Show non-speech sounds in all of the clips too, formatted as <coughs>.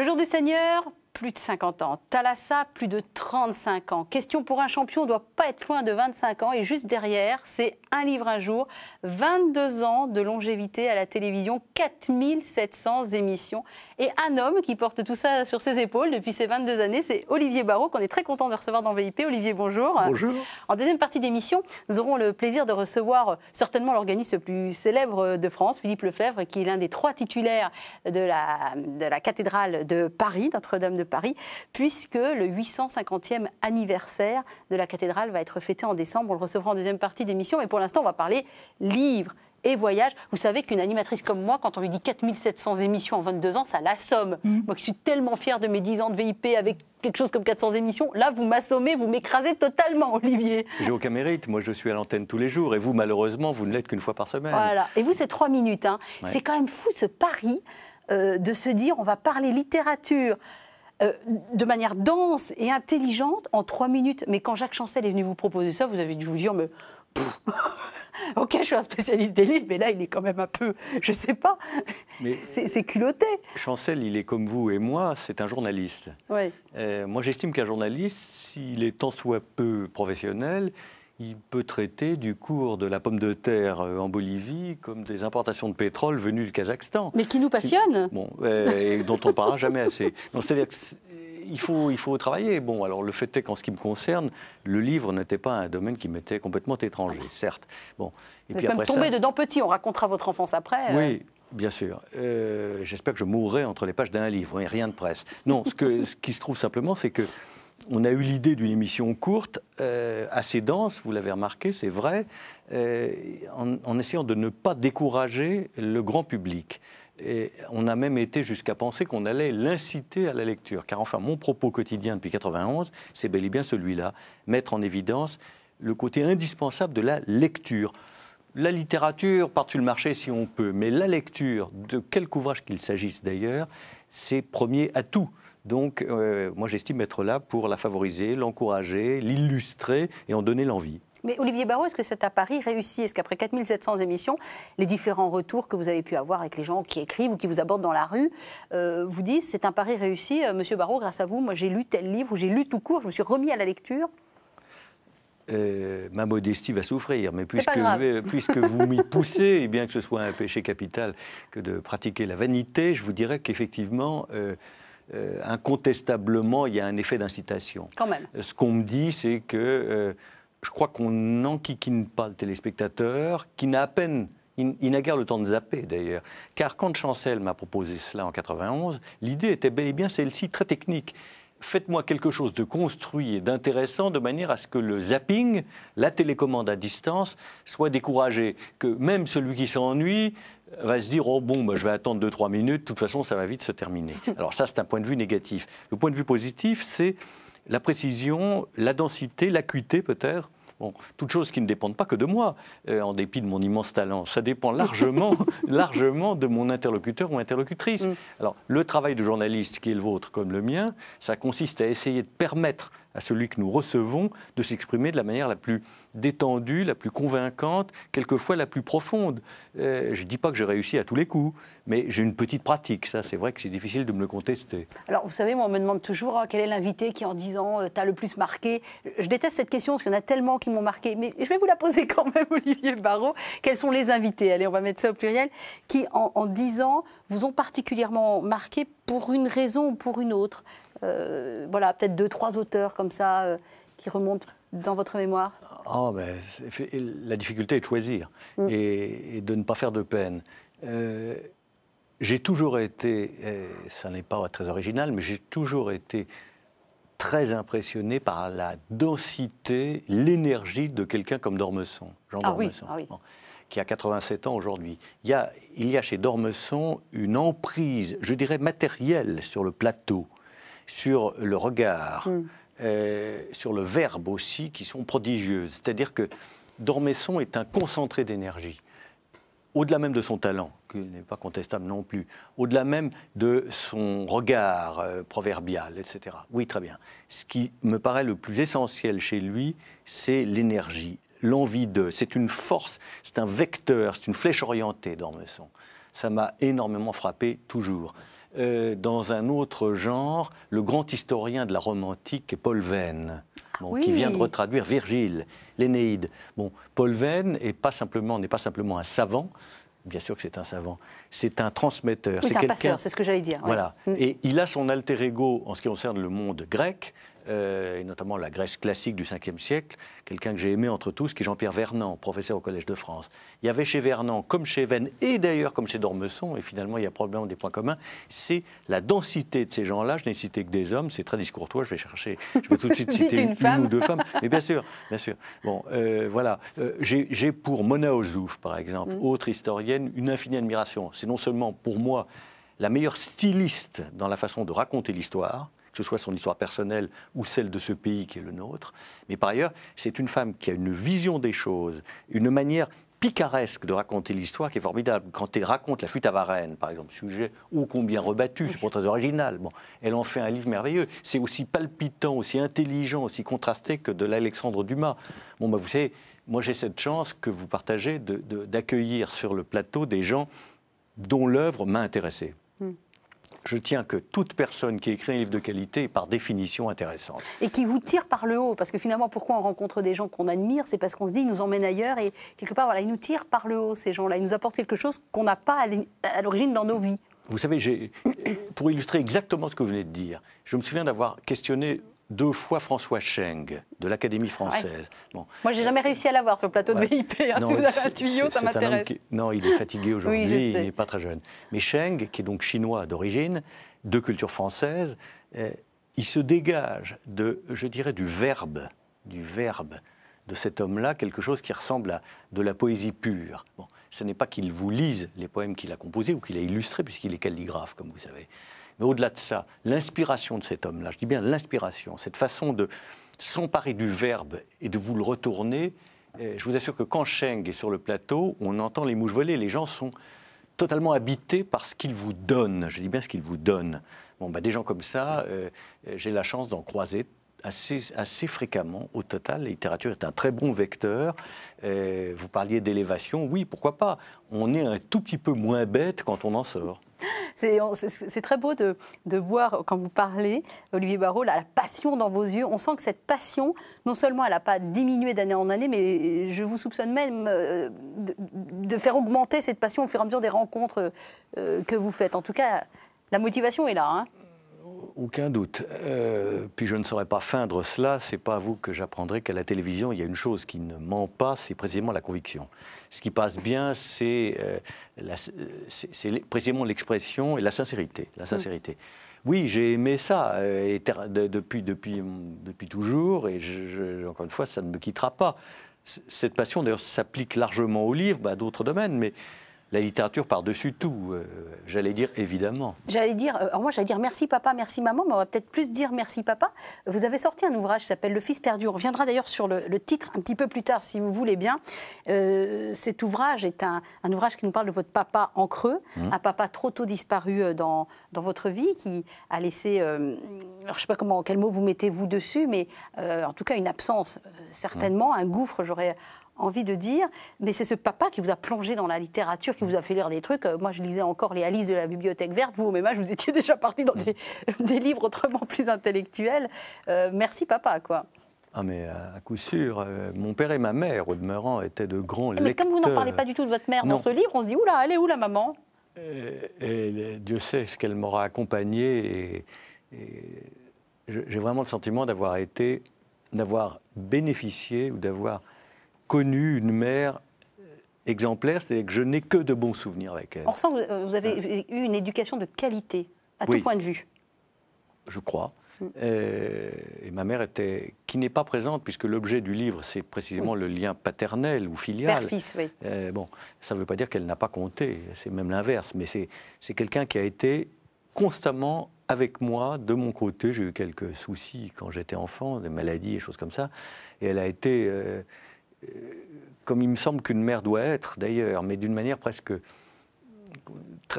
Le jour du Seigneur, plus de 50 ans. Thalassa, plus de 35 ans. Question pour un champion, on doit pas être loin de 25 ans. Et juste derrière, c'est un livre un jour. 22 ans de longévité à la télévision, 4700 émissions. Et un homme qui porte tout ça sur ses épaules depuis ses 22 années, c'est Olivier Barrault, qu'on est très content de recevoir dans VIP. Olivier, bonjour. Bonjour. En deuxième partie d'émission, nous aurons le plaisir de recevoir certainement l'organiste le plus célèbre de France, Philippe Lefebvre, qui est l'un des trois titulaires de la, de la cathédrale de Paris, Notre-Dame de Paris, puisque le 850e anniversaire de la cathédrale va être fêté en décembre. On le recevra en deuxième partie d'émission, mais pour l'instant, on va parler livres et voyage. Vous savez qu'une animatrice comme moi, quand on lui dit 4700 émissions en 22 ans, ça l'assomme. Mm. Moi, qui suis tellement fière de mes 10 ans de VIP avec quelque chose comme 400 émissions. Là, vous m'assommez, vous m'écrasez totalement, Olivier. J'ai aucun mérite. Moi, je suis à l'antenne tous les jours. Et vous, malheureusement, vous ne l'êtes qu'une fois par semaine. Voilà. Et vous, c'est trois minutes. Hein. C'est quand même fou ce pari euh, de se dire on va parler littérature. Euh, de manière dense et intelligente en trois minutes. Mais quand Jacques Chancel est venu vous proposer ça, vous avez dû vous dire, mais <laughs> ok, je suis un spécialiste des livres, mais là, il est quand même un peu, je sais pas, <laughs> c'est culotté. Chancel, il est comme vous et moi, c'est un journaliste. Oui. Euh, moi, j'estime qu'un journaliste, s'il est tant soit peu professionnel, il peut traiter du cours de la pomme de terre euh, en Bolivie comme des importations de pétrole venues du Kazakhstan. Mais qui nous passionne Bon, euh, et dont on ne parlera jamais assez. <laughs> C'est-à-dire il faut, il faut travailler. Bon, alors le fait est qu'en ce qui me concerne, le livre n'était pas un domaine qui m'était complètement étranger, certes. Bon, et puis même dedans petit, on racontera votre enfance après. Euh. Oui, Bien sûr. Euh, j'espère que je mourrai entre les pages d'un livre et rien de presse. Non, ce, que, ce qui se trouve simplement, c'est que on a eu l'idée d'une émission courte, euh, assez dense, vous l'avez remarqué, c'est vrai, en, essayant de ne pas décourager le grand public on a même été jusqu'à penser qu'on allait l'inciter à la lecture. Car enfin, mon propos quotidien depuis 91, c'est bel et bien celui-là, mettre en évidence le côté indispensable de la lecture. La littérature, part sur le marché si on peut, mais la lecture, de quelque ouvrage qu'il s'agisse d'ailleurs, c'est premier atout. Donc, euh, moi, j'estime être là pour la favoriser, l'encourager, l'illustrer et en donner l'envie. Mais Olivier Barrault, est-ce que cet pari réussi Est-ce qu'après 4700 émissions, les différents retours que vous avez pu avoir avec les gens qui écrivent ou qui vous abordent dans la rue euh, vous disent c'est un pari réussi, euh, monsieur Barrault, grâce à vous, moi j'ai lu tel livre j'ai lu tout court, je me suis remis à la lecture euh, ma modestie va souffrir, mais puisque, puisque vous m'y poussez, et bien que ce soit un péché capital que de pratiquer la vanité, je vous dirais qu'effectivement, incontestablement, il y a un effet d'incitation. Quand même. Ce qu'on me dit, c'est que je crois qu'on n'enquiquine pas le téléspectateur, qui n'a à peine, il, n'a guère le temps de zapper d'ailleurs. Car quand Chancel m'a proposé cela en 91, l'idée était bel et bien celle-ci, très technique. Faites-moi quelque chose de construit et d'intéressant de manière à ce que le zapping, la télécommande à distance, soit découragé. Que même celui qui s'ennuie euh, va se dire Oh bon, bah, je vais attendre 2-3 minutes, de toute façon, ça va vite se terminer. Alors, ça, c'est un point de vue négatif. Le point de vue positif, c'est la précision, la densité, l'acuité peut-être Bon, toutes choses qui ne dépendent pas que de moi, euh, en dépit de mon immense talent. Ça dépend largement, <laughs> largement de mon interlocuteur ou interlocutrice. Mm. Alors, le travail de journaliste, qui est le vôtre comme le mien, ça consiste à essayer de permettre à celui que nous recevons de s'exprimer de la manière la plus détendue, la plus convaincante, quelquefois la plus profonde. Euh, je ne dis pas que j'ai réussi à tous les coups, mais j'ai une petite pratique. Ça, c'est vrai que c'est difficile de me le contester. Alors, vous savez, moi, on me demande toujours ah, quel est l'invité qui, en disant, ans, euh, t'as le plus marqué. Je déteste cette question parce qu'il y en a tellement qui m'ont marqué. Mais je vais vous la poser quand même, <laughs> Olivier Barrault. Quels sont les invités Allez, on va mettre ça au pluriel. Qui, en, en 10 ans, vous ont particulièrement marqué pour une raison ou pour une autre euh, Voilà, peut-être deux, trois auteurs comme ça qui remontent dans votre mémoire ah, ben, La difficulté est de choisir mm. et, de ne pas faire de peine. Euh, j'ai toujours été, ça n'est pas très original, mais j'ai toujours été très impressionné par la densité, l'énergie de quelqu'un comme Dormesson, Jean ah Dormesson, ah qui a 87 ans aujourd'hui. Il, il, y a chez Dormesson une emprise, je dirais matérielle, sur le plateau, sur le regard. Mm. Euh, sur le verbe aussi, qui sont prodigieuses. C'est-à-dire que Dormesson est un concentré d'énergie. Au-delà même de son talent, qui n'est pas contestable non plus, au-delà même de son regard euh, proverbial, etc. Oui, très bien. Ce qui me paraît le plus essentiel chez lui, c'est l'énergie, l'envie de. C'est une force, c'est un vecteur, c'est une flèche orientée, Dormesson. Ça m'a énormément frappé, toujours. Euh, dans un autre genre le grand historien de la Rome antique, Paul Veyne, ah qui vient de retraduire Virgile, l'Énéide. Bon, Paul Veyne n'est pas, simplement, pas simplement un savant, bien sûr que c'est un savant, c'est un transmetteur. c'est un c'est ce que j'allais dire. Voilà. Mm. Et il a son alter ego en ce qui concerne le monde grec, euh, et notamment la Grèce classique du 5e siècle, quelqu'un que j'ai aimé entre tous, qui est Jean-Pierre Vernant, professeur au Collège de France. Il y avait chez Vernant, comme chez Venn, et d'ailleurs comme chez Dormesson, et finalement il y a probablement des points communs, c'est la densité de ces gens-là. Je n'ai cité que des hommes, c'est très discourtois, je vais chercher, je vais tout de suite <laughs> citer une, ou deux femmes. Mais bien sûr, bien sûr. Bon, euh, voilà. Euh, j'ai pour Mona Ozouf, par exemple, mm. autre historienne, une infinie admiration. C'est non seulement pour moi la meilleure styliste dans la façon de raconter l'histoire, que ce soit son histoire personnelle ou celle de ce pays qui est le nôtre. Mais par ailleurs, c'est une femme qui a une vision des choses, une manière picaresque de raconter l'histoire qui est formidable. Quand elle raconte la fuite à Varennes, par exemple, sujet ô combien rebattu, c'est pas très original. elle en fait un livre merveilleux. C'est aussi palpitant, aussi intelligent, aussi contrasté que de l'Alexandre Dumas. Bon, bah, vous savez, moi j'ai cette chance que vous partagez d'accueillir sur le plateau des gens dont l'œuvre m'a intéressé je tiens que toute personne qui écrit un livre de qualité est par définition intéressante. Et qui vous tire par le haut, parce que finalement, pourquoi on rencontre des gens qu'on admire C'est parce qu'on se dit, ils nous emmènent ailleurs et quelque part, voilà, ils nous tirent par le haut, ces gens-là. Ils nous apportent quelque chose qu'on n'a pas à l'origine dans nos vies. Vous savez, pour illustrer exactement ce que vous venez de dire, je me souviens d'avoir questionné deux fois François Cheng de l'Académie ah française. Bon. Moi, j'ai jamais réussi à l'avoir sur le plateau de VIP. Hein, non, si vous avez un tuyau, ça m'intéresse. Non, il est fatigué <laughs> aujourd'hui, il n'est pas très jeune. Mais Cheng, qui est donc chinois d'origine, de culture française, eh, il se dégage de, je dirais, du verbe, du verbe de cet homme-là, quelque chose qui ressemble à de la poésie pure. ce n'est pas qu'il vous lise les poèmes qu'il a composés ou qu'il a illustrés, puisqu'il est calligraphe, comme vous savez. Mais au-delà de ça, l'inspiration de cet homme-là, je dis bien l'inspiration, cette façon de s'emparer du verbe et de vous le retourner, eh, je vous assure que quand Cheng est sur le plateau, on entend les mouches voler, les gens sont totalement habités par ce qu'il vous donne. Je dis bien ce qu'il vous donne. Bon, ben, des gens comme ça, euh, euh, j'ai la chance d'en croiser assez, assez fréquemment. Au total, la littérature est un très bon vecteur. Euh, vous parliez d'élévation, oui, pourquoi pas. On est un tout petit peu moins bête quand on en sort. C'est très beau de, voir, quand vous parlez, Olivier Barrault, la, passion dans vos yeux. On sent que cette passion, non seulement elle n'a pas diminué d'année en année, mais je vous soupçonne même euh, de, faire augmenter cette passion au fur et à mesure des rencontres euh, que vous faites. En tout cas, la motivation est là. Hein. Euh, aucun doute. puis je ne saurais pas feindre cela. C'est pas à vous que j'apprendrai qu'à la télévision, il y a une chose qui ne ment pas, c'est précisément la conviction ce qui passe bien, c'est euh, euh, précisément l'expression et la sincérité. La mm. sincérité. Oui, j'ai aimé ça euh, depuis, depuis, depuis toujours, et je, encore une fois, ça ne me quittera pas. cette passion, d'ailleurs, s'applique largement au livre, à d'autres domaines, mais la littérature par-dessus tout, euh, j'allais dire évidemment. J'allais dire, euh, moi j'allais dire merci papa, merci maman, mais on va peut-être plus dire merci papa. Vous avez sorti un ouvrage qui s'appelle Le Fils perdu. On reviendra d'ailleurs sur le, titre un petit peu plus tard si vous voulez bien. Euh, cet ouvrage est un, ouvrage qui nous parle de votre papa en creux, mmh. un papa trop tôt disparu dans, dans votre vie qui a laissé, alors je sais pas comment, quel mot vous mettez vous dessus, mais en tout cas une absence, certainement, un gouffre, j'aurais envie de dire, mais c'est ce papa qui vous a plongé dans la littérature, qui vous a fait lire des trucs. Euh, moi, je lisais encore les Alice de la Bibliothèque Verte. Vous, au même âge, vous étiez déjà parti dans des, <laughs> livres autrement plus intellectuels. Euh, merci, papa, quoi. Ah mais à coup sûr, euh, mon père et ma mère, au demeurant, étaient de grands mais ah, lecteurs. Mais comme vous n'en parlez pas du tout de votre mère dans ce livre, on se dit, oula, elle est où la maman et, Dieu sait ce qu'elle m'aura accompagné. j'ai vraiment le sentiment d'avoir été, d'avoir bénéficié ou d'avoir connu une mère euh, exemplaire, c'est-à-dire que je n'ai que de bons souvenirs avec elle. On euh, vous avez euh. eu une éducation de qualité, à tout point de vue. Je crois. Mm. et ma mère était, qui n'est pas présente, puisque l'objet du livre, c'est précisément le lien paternel ou filial. bon, ça ne veut pas dire qu'elle n'a pas compté, c'est même l'inverse, mais c'est quelqu'un qui a été constamment avec moi, de mon côté. J'ai eu quelques soucis quand j'étais enfant, des maladies, et choses comme ça. Et elle a été comme il me semble qu'une mère doit être d'ailleurs, mais d'une manière presque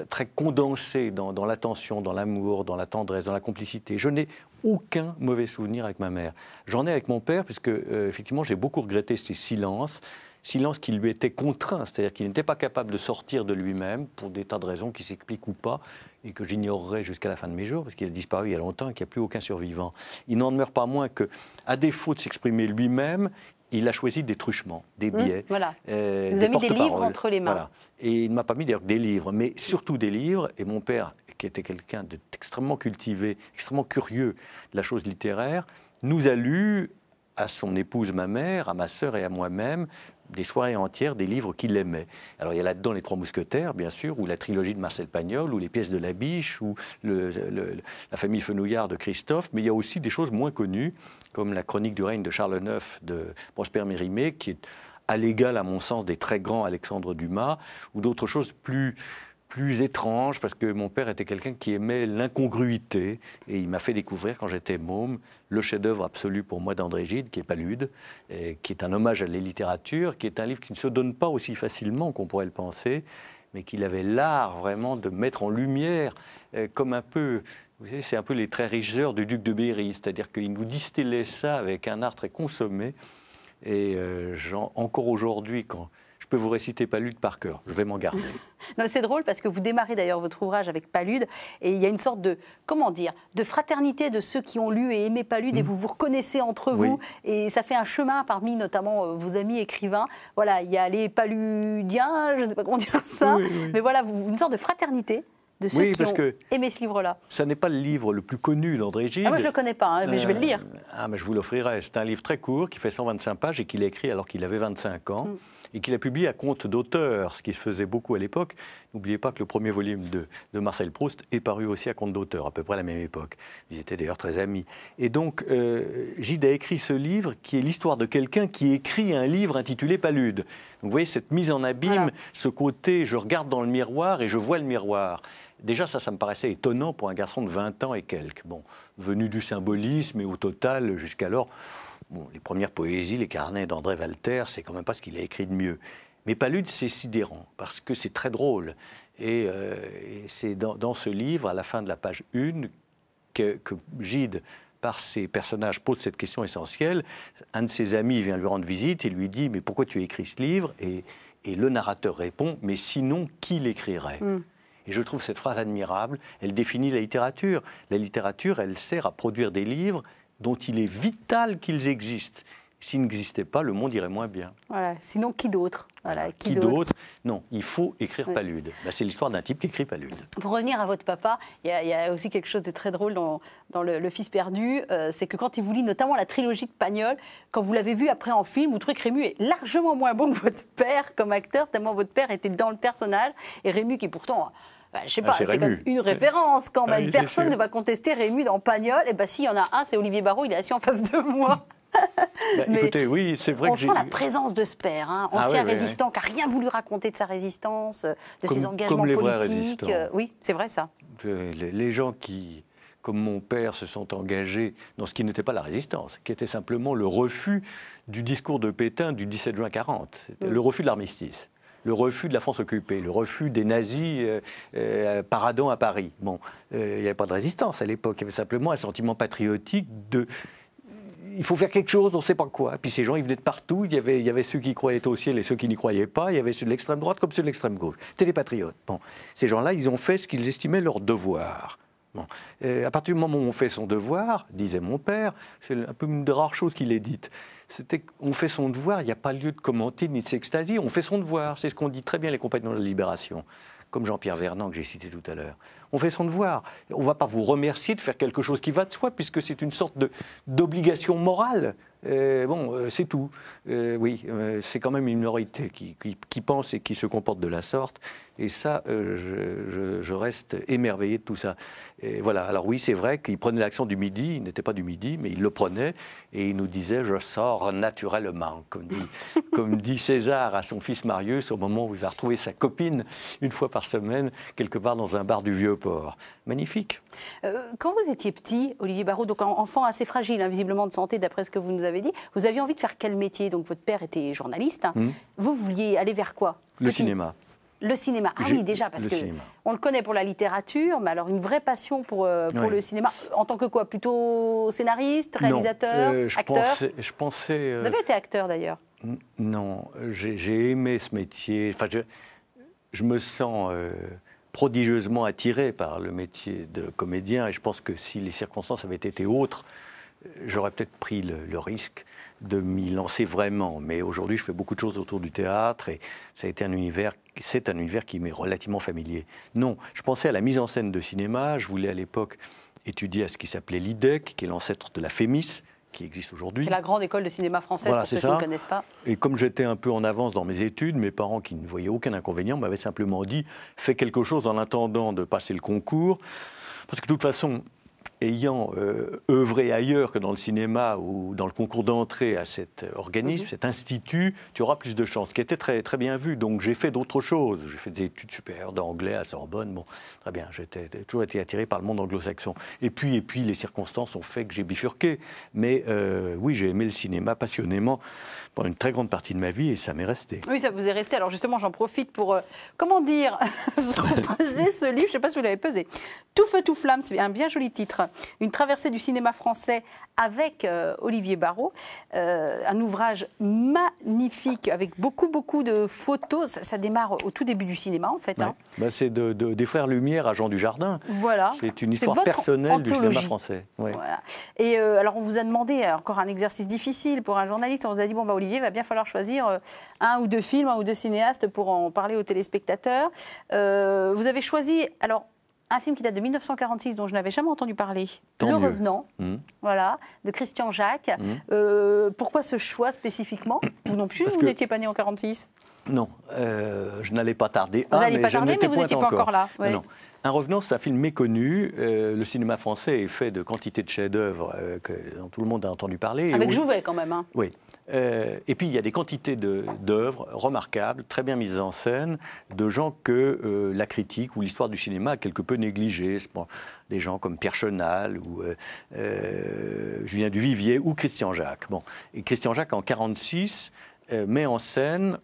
très, condensée dans, l'attention, dans l'amour, dans la tendresse, dans la complicité. Je n'ai aucun mauvais souvenir avec ma mère. J'en ai avec mon père, puisque euh, effectivement j'ai beaucoup regretté ses silences, silences qui lui étaient contraints, c'est-à-dire qu'il n'était pas capable de sortir de lui-même pour des tas de raisons qui s'expliquent ou pas, et que j'ignorerai jusqu'à la fin de mes jours, parce qu'il a disparu il y a longtemps et qu'il n'y a plus aucun survivant. Il n'en demeure pas moins que, à défaut de s'exprimer lui-même, il a choisi des truchements, des mmh, billets. voilà. Euh, il nous a mis des livres entre les mains. Et il ne m'a pas mis des livres, mais surtout des livres. Et mon père, qui était quelqu'un d'extrêmement cultivé, extrêmement curieux de la chose littéraire, nous a lu à son épouse, ma mère, à ma sœur et à moi-même des soirées entières des livres qu'il aimait. Alors il y a là-dedans les Trois Mousquetaires, bien sûr, ou la trilogie de Marcel Pagnol, ou les pièces de La Biche, ou la famille Fenouillard de Christophe, mais il y a aussi des choses moins connues, comme la chronique du règne de Charles IX de Prosper Mérimée, qui est à l'égal, à mon sens, des très grands Alexandre Dumas, ou d'autres choses plus plus étrange parce que mon père était quelqu'un qui aimait l'incongruité et il m'a fait découvrir quand j'étais môme le chef-d'œuvre absolu pour moi d'André Gide qui est Palude, et qui est un hommage à la littérature, qui est un livre qui ne se donne pas aussi facilement qu'on pourrait le penser, mais qu'il avait l'art vraiment de mettre en lumière euh, comme un peu vous savez, c'est un peu les très heures du duc de Berry, c'est-à-dire qu'il nous distillait ça avec un art très consommé. Et euh, encore aujourd'hui, quand peux vous réciter Palude par cœur. Je vais m'en garder. <laughs> c'est drôle parce que vous démarrez d'ailleurs votre ouvrage avec Palude et il y a une sorte de, comment dire, de fraternité de ceux qui ont lu et aimé Palude et mm. vous vous reconnaissez entre vous et ça fait un chemin parmi notamment euh, vos amis écrivains. Voilà, il y a les paludiens, je ne sais pas comment dire ça, mais voilà, une sorte de fraternité de ceux qui ont aimé ce livre-là. Ça n'est pas le livre le plus connu d'André Gide. Ah, moi, je ne le connais pas, hein, mais je vais le euh, lire. Ah, mais je vous l'offrirai. C'est un livre très court qui fait 125 pages et qu'il a écrit alors qu'il avait 25 ans. Mm et qu'il a publié à compte d'auteur, ce qui se faisait beaucoup à l'époque. N'oubliez pas que le premier volume de, Marcel Proust est paru aussi à compte d'auteur, à peu près à la même époque. Ils étaient d'ailleurs très amis. Et donc, euh, Gide a écrit ce livre qui est l'histoire de quelqu'un qui écrit un livre intitulé Palude. vous voyez, cette mise en abîme, ce côté, je regarde dans le miroir et je vois le miroir. Déjà, ça, ça me paraissait étonnant pour un garçon de 20 ans et quelques. Bon, venu du symbolisme et au total, jusqu'alors, les premières poésies, les carnets d'André Walter, c'est quand même pas ce qu'il a écrit de mieux. Mais Palude, c'est sidérant, parce que c'est très drôle. Et, euh, c'est dans, ce livre, à la fin de la page 1, que, Gide, par ses personnages, pose cette question essentielle. Un de ses amis vient lui rendre visite et lui dit Mais pourquoi tu as écrit ce livre et, le narrateur répond Mais sinon, qui l'écrirait hmm. Et je trouve cette phrase admirable. Elle définit la littérature. La littérature, elle sert à produire des livres dont il est vital qu'ils existent. S'ils n'existaient pas, le monde irait moins bien. Voilà. Sinon, qui d'autre voilà. Qui, d'autre Non, il faut écrire Palude. Bah, c'est l'histoire d'un type qui écrit Palude. Pour revenir à votre papa, il y, a aussi quelque chose de très drôle dans, le, Fils perdu. Euh, c'est que quand il vous lit notamment la trilogie de Pagnol, quand vous l'avez vu après en film, vous trouvez que Rému est largement moins bon que votre père comme acteur, tellement votre père était dans le personnage. Et Rému, qui pourtant bah, je ne sais ah, pas, c'est une référence quand ah même. Personne ne va contester Rému dans Pagnol. Et eh bien, s'il y en a un, c'est Olivier Barraud, il est assis en face de moi. <laughs> Bah, écoutez, oui, c'est vrai on sent la présence de ce père, hein. ah ancien résistant qui n'a rien voulu raconter de sa résistance, euh, de ses engagements comme les politiques. Euh, oui, c'est vrai ça. Euh, les gens qui, comme mon père, se sont engagés dans ce qui n'était pas la résistance, qui était simplement le refus du discours de Pétain du 17 juin 40, mm. le refus de l'armistice le refus de la France occupée, le refus des nazis euh, euh paradant à Paris. Bon, euh, il n'y avait pas de résistance à l'époque, il y avait simplement un sentiment patriotique de il faut faire quelque chose, on ne sait pas quoi. Puis ces gens, ils venaient de partout. Il y avait, il y avait ceux qui croyaient au ciel et ceux qui n'y croyaient pas. Il y avait ceux de l'extrême droite comme ceux de l'extrême gauche. C'était des patriotes. Bon. Ces gens-là, ils ont fait ce qu'ils estimaient leur devoir. Bon. Euh, à partir du moment où on fait son devoir, disait mon père, c'est un peu une des rares choses qu'il ait dite. On fait son devoir, il n'y a pas lieu de commenter ni de s'extasier, on fait son devoir, c'est ce qu'on dit très bien les compagnons de la Libération, comme Jean-Pierre Vernant que j'ai cité tout à l'heure on fait son devoir. On ne va pas vous remercier de faire quelque chose qui va de soi, puisque c'est une sorte d'obligation morale. Euh, bon, euh, c'est tout. Euh, oui, c'est quand même une minorité qui, pense et qui se comporte de la sorte. Et ça, je, reste émerveillé de tout ça. voilà. Alors oui, c'est vrai qu'il prenait l'action du midi. Il n'était pas du midi, mais il le prenait et il nous disait "Je sors naturellement", comme dit, <laughs> comme dit César à son fils Marius au moment où il va retrouver sa copine une fois par semaine quelque part dans un bar du vieux Magnifique. Euh, quand vous étiez petit, Olivier Barraud, donc enfant assez fragile, hein, visiblement de santé, d'après ce que vous nous avez dit, vous aviez envie de faire quel métier Donc votre père était journaliste. Hein. Hmm. Vous vouliez aller vers quoi Le cinéma. Le cinéma. Ah oui, déjà, parce que on le connaît pour la littérature, mais alors une vraie passion pour, euh, le cinéma. En tant que quoi Plutôt scénariste, réalisateur, euh, je acteur pensais, Vous avez été acteur d'ailleurs Non, j'ai aimé ce métier. Enfin, je, je me sens prodigieusement attiré par le métier de comédien et je pense que si les circonstances avaient été autres, j'aurais peut-être pris le, risque de m'y lancer vraiment. Mais aujourd'hui, je fais beaucoup de choses autour du théâtre et ça a été un univers, c'est un univers qui m'est relativement familier. Non, je pensais à la mise en scène de cinéma. Je voulais à l'époque étudier à ce qui s'appelait l'IDEC, qui est l'ancêtre de la FEMIS, qui existe aujourd'hui. C'est la grande école de cinéma française, voilà, ne pas. Et comme j'étais un peu en avance dans mes études, mes parents, qui ne voyaient aucun inconvénient, m'avaient simplement dit fais quelque chose en attendant de passer le concours, parce que de toute façon, ayant euh, œuvré ailleurs que dans le cinéma ou dans le concours d'entrée à cet organisme, mhm. cet institut, tu auras plus de chances, qui était très, très bien vu. Donc j'ai fait d'autres choses. J'ai fait des études supérieures d'anglais à Sorbonne. Bon, très bien, j'ai toujours été attiré par le monde anglo-saxon. Et puis, et puis, les circonstances ont fait que j'ai bifurqué. Mais euh, oui, j'ai aimé le cinéma passionnément pendant une très grande partie de ma vie et ça m'est resté. Oui, ça vous est resté. Alors justement, j'en profite pour, euh, comment dire, <laughs> <laughs> peser ce livre. Je ne sais pas si vous l'avez pesé. Tout feu, tout flamme, c'est un bien joli titre. Une traversée du cinéma français avec euh, Olivier Barrault. Euh, un ouvrage magnifique avec beaucoup, beaucoup de photos. Ça, démarre au tout début du cinéma, en fait. Hein. Bah, c'est de, des frères Lumière à Jean Dujardin. Voilà. C'est une histoire personnelle du cinéma français. Et euh, alors, on vous a demandé, encore un exercice difficile pour un journaliste, on vous a dit, bon, bah, Olivier, il va bien falloir choisir un ou deux films, un ou deux cinéastes pour en parler aux téléspectateurs. vous avez choisi, alors, un film qui date de 1946 dont je n'avais jamais entendu parler, Le Revenant, mmh. voilà, de Christian Jacques. Mmh. Euh, pourquoi ce choix spécifiquement <coughs> Vous non plus, vous n'étiez pas né en 46 Non, euh, je n'allais pas tarder. Vous ah, n'allez pas tarder, mais vous n'étiez pas encore, là. Non, Un revenant, c'est un film méconnu. Euh, le cinéma français est fait de quantité de chefs-d'œuvre dont tout le monde a entendu parler. Avec Jouvet, quand même. Hein. Oui. Euh, et puis il y a des quantités d'œuvres remarquables, très bien mises en scène, de gens que euh, la critique ou l'histoire du cinéma a quelque peu négligé. Des gens comme Pierre Chenal ou euh, Julien Duvivier ou Christian Jacques. Christian Jacques, en 1946, met en scène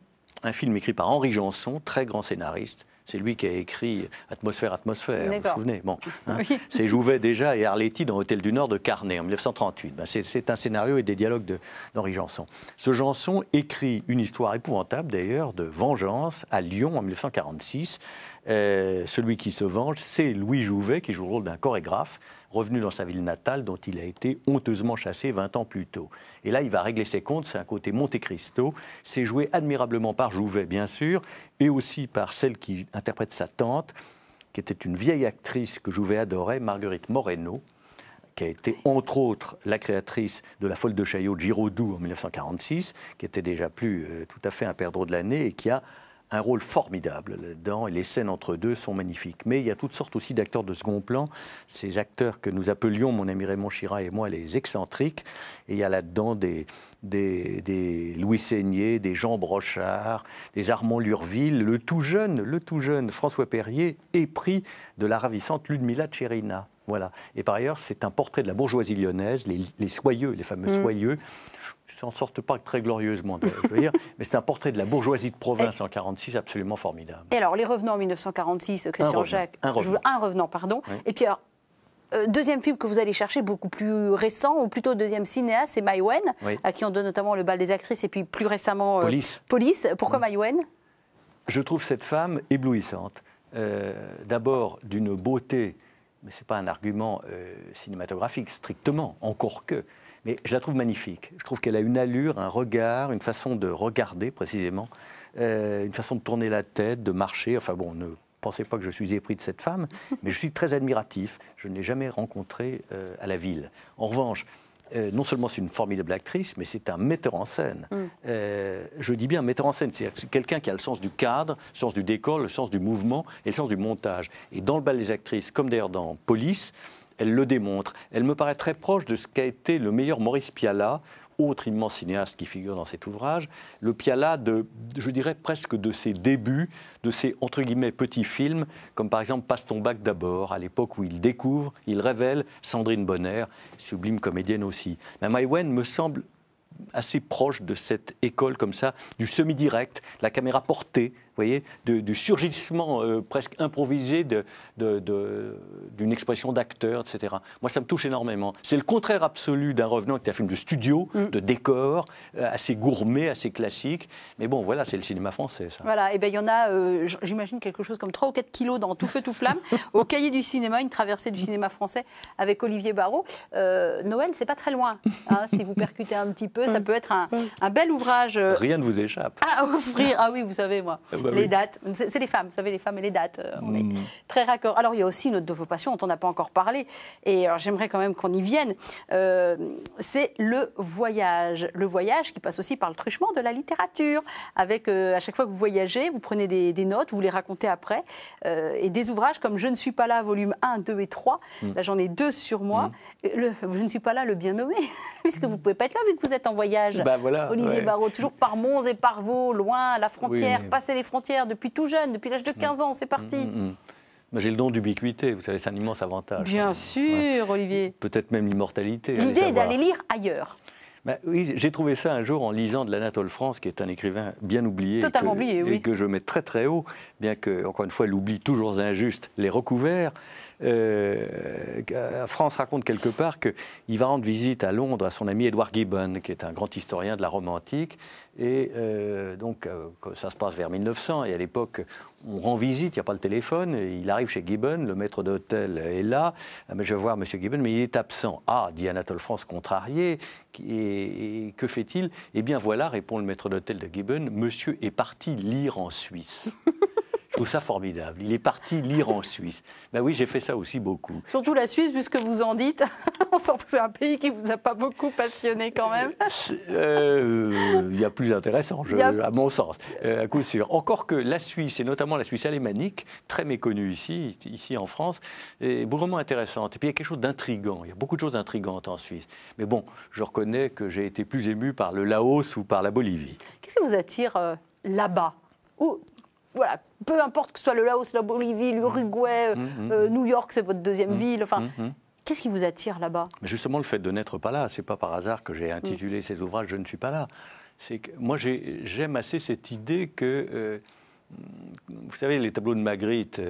un film écrit par Henri Janson, très grand scénariste, c'est lui qui a écrit Atmosphère, Atmosphère, vous vous souvenez bon, hein. C'est Jouvet déjà et Arletty dans Hôtel du Nord de Carnet en 1938. Ben, c'est un scénario et des dialogues d'Henri Janson. Ce Janson écrit une histoire épouvantable d'ailleurs de vengeance à Lyon en 1946. Euh, celui qui se venge, c'est Louis Jouvet qui joue le rôle d'un chorégraphe revenu dans sa ville natale dont il a été honteusement chassé 20 ans plus tôt. Et là, il va régler ses comptes, c'est un côté Monte Cristo, c'est joué admirablement par Jouvet, bien sûr, et aussi par celle qui interprète sa tante, qui était une vieille actrice que Jouvet adorait, Marguerite Moreno, qui a été entre autres la créatrice de La Folle de Chaillot de Giraudoux en 1946, qui était déjà plus euh, tout à fait un perdreau de l'année et qui a un rôle formidable là-dedans et les scènes entre deux sont magnifiques. Mais il y a toutes sortes aussi d'acteurs de second plan, ces acteurs que nous appelions, mon ami Raymond Chira et moi, les excentriques. Et il y a là-dedans des, des, Louis Seigné, des Jean Brochard, des Armand Lurville, le tout jeune, le tout jeune François Perrier, épris de la ravissante Ludmilla Tcherina. Voilà. Et par ailleurs, c'est un portrait de la bourgeoisie lyonnaise, les, soyeux, les fameux mm. soyeux. Ils s'en sortent pas très glorieusement, je veux dire, <laughs> mais c'est un portrait de la bourgeoisie de province en 1946 absolument formidable. Et alors, les revenants en 1946, Christian Jacques. Un revenant. pardon. Et puis alors, euh, deuxième film que vous allez chercher, beaucoup plus récent, ou plutôt deuxième cinéaste, c'est Mai à qui on donne notamment le bal des actrices, et puis plus récemment euh, Police. Pourquoi oui. Mm. Mai Je trouve cette femme éblouissante. Euh, d'abord, d'une beauté mais ce n'est pas un argument euh, cinématographique strictement, encore que. Mais je la trouve magnifique. Je trouve qu'elle a une allure, un regard, une façon de regarder précisément, euh, une façon de tourner la tête, de marcher. Enfin bon, ne pensez pas que je suis épris de cette femme, <laughs> mais je suis très admiratif. Je ne l'ai jamais rencontrée euh, à la ville. En revanche, euh, non seulement c'est une formidable actrice, mais c'est un metteur en scène. Mm. Euh, je dis bien metteur en scène, c'est quelqu'un qui a le sens du cadre, le sens du décor, le sens du mouvement et le sens du montage. Et dans le bal des actrices, comme d'ailleurs dans Police, elle le démontre. Elle me paraît très proche de ce qu'a été le meilleur Maurice Pialat autre immense cinéaste qui figure dans cet ouvrage, le Piala de, je dirais presque de ses débuts, de ses entre guillemets petits films, comme par exemple Passe ton bac d'abord, à l'époque où il découvre, il révèle Sandrine Bonner, sublime comédienne aussi. Mais Maïwen me semble assez proche de cette école comme ça, du semi-direct, la caméra portée, voyez, du surgissement euh, presque improvisé d'une de, expression d'acteur, etc. Moi, ça me touche énormément. C'est le contraire absolu d'un revenant qui est un film de studio, mm. de décor, euh, assez gourmet, assez classique. Mais bon, voilà, c'est le cinéma français, ça. Voilà, et eh bien il y en a, euh, j'imagine, quelque chose comme 3 ou 4 kilos dans Tout Feu, Tout Flamme, <laughs> au cahier du cinéma, une traversée du cinéma français avec Olivier Barrault. Noël, c'est pas très loin. Hein, si vous percutez un petit peu, ça <laughs> peut être un, un bel ouvrage. Rien ne vous échappe. À ah, offrir. Ah oui, vous savez, moi. Bah les dates. C'est les femmes, vous savez, les femmes et les dates. Euh, on est mm. très raccord. Alors, il y a aussi une autre passions, dont on n'a pas encore parlé, et j'aimerais quand même qu'on y vienne. Euh, c'est le voyage. Le voyage qui passe aussi par le truchement de la littérature. Avec, euh, à chaque fois que vous voyagez, vous prenez des, notes, vous les racontez après. et des ouvrages comme Je ne suis pas là, volume 1, 2 et 3. Mm. Là, j'en ai deux sur moi. Mm. je ne suis pas là, le bien nommé, <laughs> puisque vous ne pouvez pas être là vu que vous êtes en voyage. Bah, voilà, Olivier ouais. toujours par Mons et par Vaux, loin, la frontière, passer les frontières depuis tout jeune, depuis l'âge de 15 mm. ans, c'est parti. Mm, mm, j'ai le don d'ubiquité, vous savez, c'est un immense avantage. Bien sûr, Olivier. Peut-être même l'immortalité. Hein, L'idée d'aller lire ailleurs. Bah oui, j'ai trouvé ça un jour en lisant de l'Anatole France, qui est un écrivain bien oublié. et que, oublié, que je mets très très haut, bien que, encore une fois, l'oubli toujours injuste les recouverts. Euh, France raconte quelque part qu'il va rendre visite à Londres à son ami Edward Gibbon, qui est un grand historien de la Rome antique. Et euh, donc, euh, ça se passe vers 1900. Et à l'époque, on rend visite, il n'y a pas le téléphone. il arrive chez Gibbon, le maître d'hôtel est là. Ah, mais je vais voir M. Gibbon, mais il est absent. Ah, dit Anatole France, contrarié. et que fait-il Eh bien, voilà, répond le maître d'hôtel de Gibbon, monsieur est parti lire en Suisse. <laughs> Tout ça formidable. Il est parti lire en Suisse. Ben oui, j'ai fait ça aussi beaucoup. Surtout la Suisse, puisque vous en dites. <laughs> On sent que c'est un pays qui vous a pas beaucoup passionné quand même. Euh, il y a plus intéressant, à mon sens, euh, à coup sûr. Encore que la Suisse, et notamment la Suisse alémanique, très méconnue ici, ici en France, est vraiment intéressante. Et puis il y a quelque chose d'intrigant. Il y a beaucoup de choses intrigantes en Suisse. Mais bon, je reconnais que j'ai été plus ému par le Laos ou par la Bolivie. Qu'est-ce qui vous attire euh, là-bas ou voilà, peu importe que ce soit le Laos, la Bolivie, l'Uruguay, mmh. Euh, mmh. Euh, New York, c'est votre deuxième mmh. ville. Enfin, qu'est-ce qui vous attire là-bas Justement, le fait de n'être pas là. C'est pas par hasard que j'ai intitulé ces ouvrages Je ne suis pas là. C'est que moi, j'aime assez cette idée que. Euh, vous savez, les tableaux de Magritte,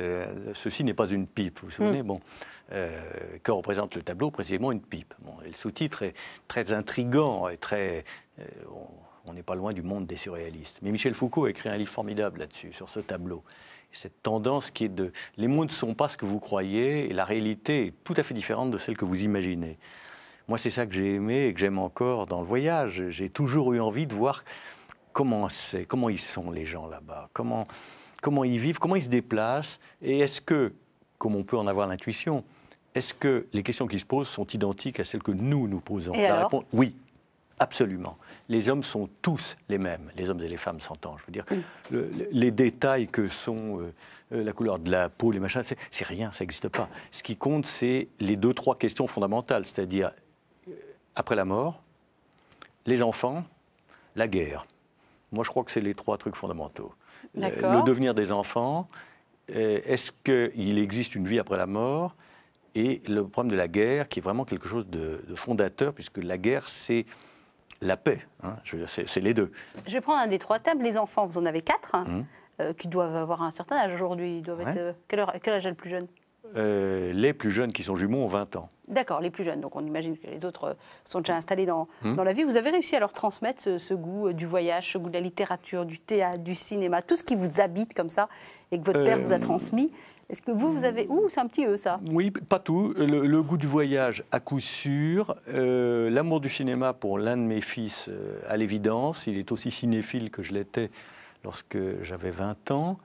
ceci n'est pas une pipe, vous vous souvenez bon, Que représente le tableau Précisément une pipe. Bon, le sous-titre est très intrigant et très on n'est pas loin du monde des surréalistes. Mais Michel Foucault a écrit un livre formidable là-dessus, sur ce tableau. Cette tendance qui est de les mots ne sont pas ce que vous croyez et la réalité est tout à fait différente de celle que vous imaginez. Moi, c'est ça que j'ai aimé et que j'aime encore dans le voyage. J'ai toujours eu envie de voir comment c'est, comment ils sont les gens là-bas, comment, comment ils vivent, comment ils se déplacent et est-ce que, comme on peut en avoir l'intuition, est-ce que les questions qui se posent sont identiques à celles que nous nous posons La alors réponse, oui. Absolument. Les hommes sont tous les mêmes, les hommes et les femmes s'entendent. Je veux dire, les détails que sont euh, euh, la couleur de la peau, les machins, c'est rien, ça n'existe pas. Ce qui compte, c'est les deux, trois questions fondamentales, c'est-à-dire euh, après la mort, les enfants, la guerre. Moi, je crois que c'est les trois trucs fondamentaux. Le devenir des enfants, est-ce qu'il existe une vie après la mort Et le problème de la guerre, qui est vraiment quelque chose de fondateur, puisque la guerre, c'est la paix. Hein. c'est les deux. Je vais prendre un des trois tables. Les enfants, vous en avez quatre, hein, hum. euh, qui doivent avoir un certain âge aujourd'hui. Euh, quel, âge a le plus jeune euh, Les plus jeunes qui sont jumeaux ont 20 ans. D'accord, les plus jeunes. Donc on imagine que les autres sont déjà hum. installés hum. dans, la vie. Vous avez réussi à leur transmettre ce, goût du voyage, ce goût de la littérature, du théâtre, du cinéma, tout ce qui vous habite comme ça et que votre père vous a transmis. Est-ce que vous, vous avez... Hmm. Ouh, c'est un petit E, ça. Oui, pas tout. Le, goût du voyage, à coup sûr. Euh, l'amour du cinéma pour l'un de mes fils, euh, à l'évidence. Il est aussi cinéphile que je l'étais lorsque j'avais 20 ans.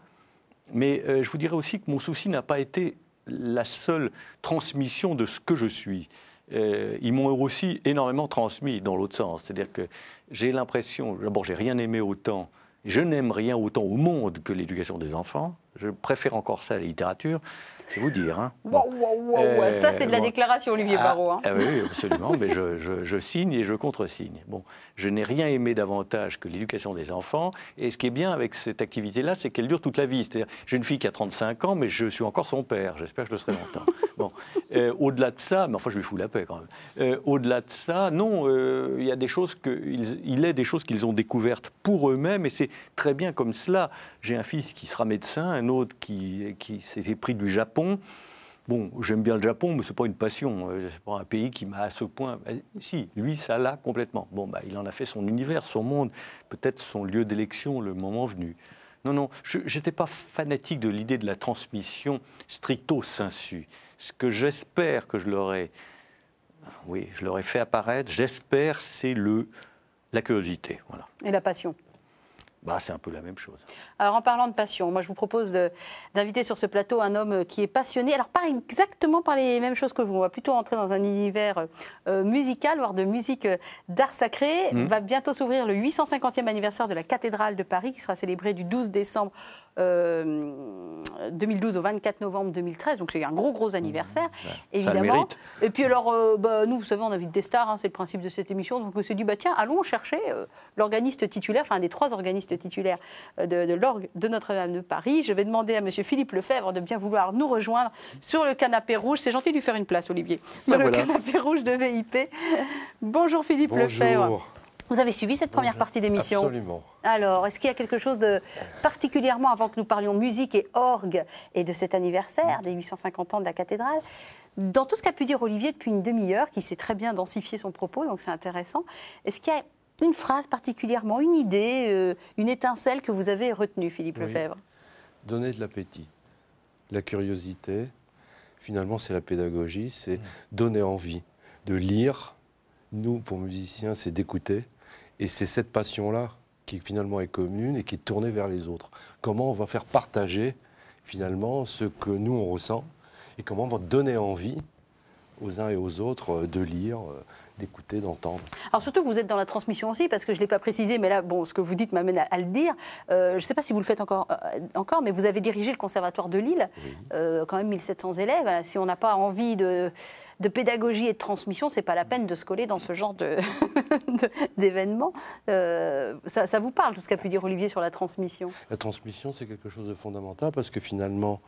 Mais euh, je vous dirais aussi que mon souci n'a pas été la seule transmission de ce que je suis. ils m'ont aussi énormément transmis dans l'autre sens. C'est-à-dire que j'ai l'impression, d'abord, j'ai rien aimé autant je n'aime rien autant au monde que l'éducation des enfants. Je préfère encore ça à la littérature. C'est vous dire. Hein. Euh, ça, c'est de la déclaration, Olivier ah, hein. Ah, oui, absolument. mais je, je, signe et je contresigne. Bon, je n'ai rien aimé davantage que l'éducation des enfants. Et ce qui est bien avec cette activité-là, c'est qu'elle dure toute la vie. C'est-à-dire, j'ai une fille qui a 35 ans, mais je suis encore son père. J'espère que je le serai longtemps. Euh, au-delà de ça, mais enfin, je lui fous la paix quand même. Euh, au-delà de ça, non, euh, il y a des choses que, est des choses qu'ils ont découvertes pour eux-mêmes, et c'est très bien comme cela. J'ai un fils qui sera médecin, un autre qui, s'est fait pris du Japon. Bon, j'aime bien le Japon, mais ce n'est pas une passion. n'est pas un pays qui m'a à ce point. Si, lui, ça l'a complètement. Bon, bah, il en a fait son univers, son monde, peut-être son lieu d'élection, le moment venu. Non, non, je n'étais pas fanatique de l'idée de la transmission stricto sensu. Ce que j'espère que je leur ai, oui, je fait apparaître, j'espère, c'est le, la curiosité. Voilà. Et la passion. Bah, c'est un peu la même chose. Alors en parlant de passion, moi je vous propose d'inviter sur ce plateau un homme euh, qui est passionné, alors pas exactement par les mêmes choses que vous, on va plutôt entrer dans un univers euh, euh, musical, voire de musique d'art sacré. Mmh. Va bientôt s'ouvrir le 850e anniversaire de la cathédrale de Paris qui sera célébré du 12 décembre 2012 euh, au 24 novembre 2013, donc c'est un gros gros anniversaire, mmh, évidemment. Et puis alors, euh, bah, nous, vous savez, on invite des stars, hein, c'est le principe de cette émission, donc on s'est dit, bah, tiens, allons chercher euh, l'organiste titulaire, enfin un des trois organistes titulaires de, l'orgue de Notre-Dame de Paris. Je vais demander à M. Philippe Lefebvre de bien vouloir nous rejoindre sur le canapé rouge. C'est gentil de lui faire une place, Olivier, sur le canapé rouge de VIP. Bonjour Philippe Bonjour. Vous avez suivi cette première partie d'émission Absolument. Alors, est-ce qu'il y a quelque chose de particulièrement, avant que nous parlions musique et orgue et de cet anniversaire des 850 ans de la cathédrale, dans tout ce qu'a pu dire Olivier depuis une demi-heure, qui s'est très bien densifié son propos, donc c'est intéressant, est-ce qu'il y a une phrase particulièrement, une idée, euh, une étincelle que vous avez retenue, Philippe Lefebvre Donner de l'appétit, la curiosité, finalement c'est la pédagogie, c'est mmh. donner envie de lire. Nous, pour musiciens, c'est d'écouter, et c'est cette passion-là qui finalement est commune et qui est tournée vers les autres. Comment on va faire partager finalement ce que nous on ressent et comment on va donner envie aux uns et aux autres euh, de lire, euh, d'écouter, d'entendre. Alors surtout vous êtes dans la transmission aussi, parce que je ne l'ai pas précisé, mais là, bon, ce que vous dites m'amène à, le dire. Euh, je ne sais pas si vous le faites encore, euh, encore, mais vous avez dirigé le Conservatoire de Lille, euh, quand même 1700 élèves. si on n'a pas envie de, pédagogie et de transmission, ce n'est pas la peine de se coller dans ce genre <laughs> d'événement. ça vous parle, tout ce qu'a pu dire Olivier sur la transmission La transmission, c'est quelque chose de fondamental, parce que finalement,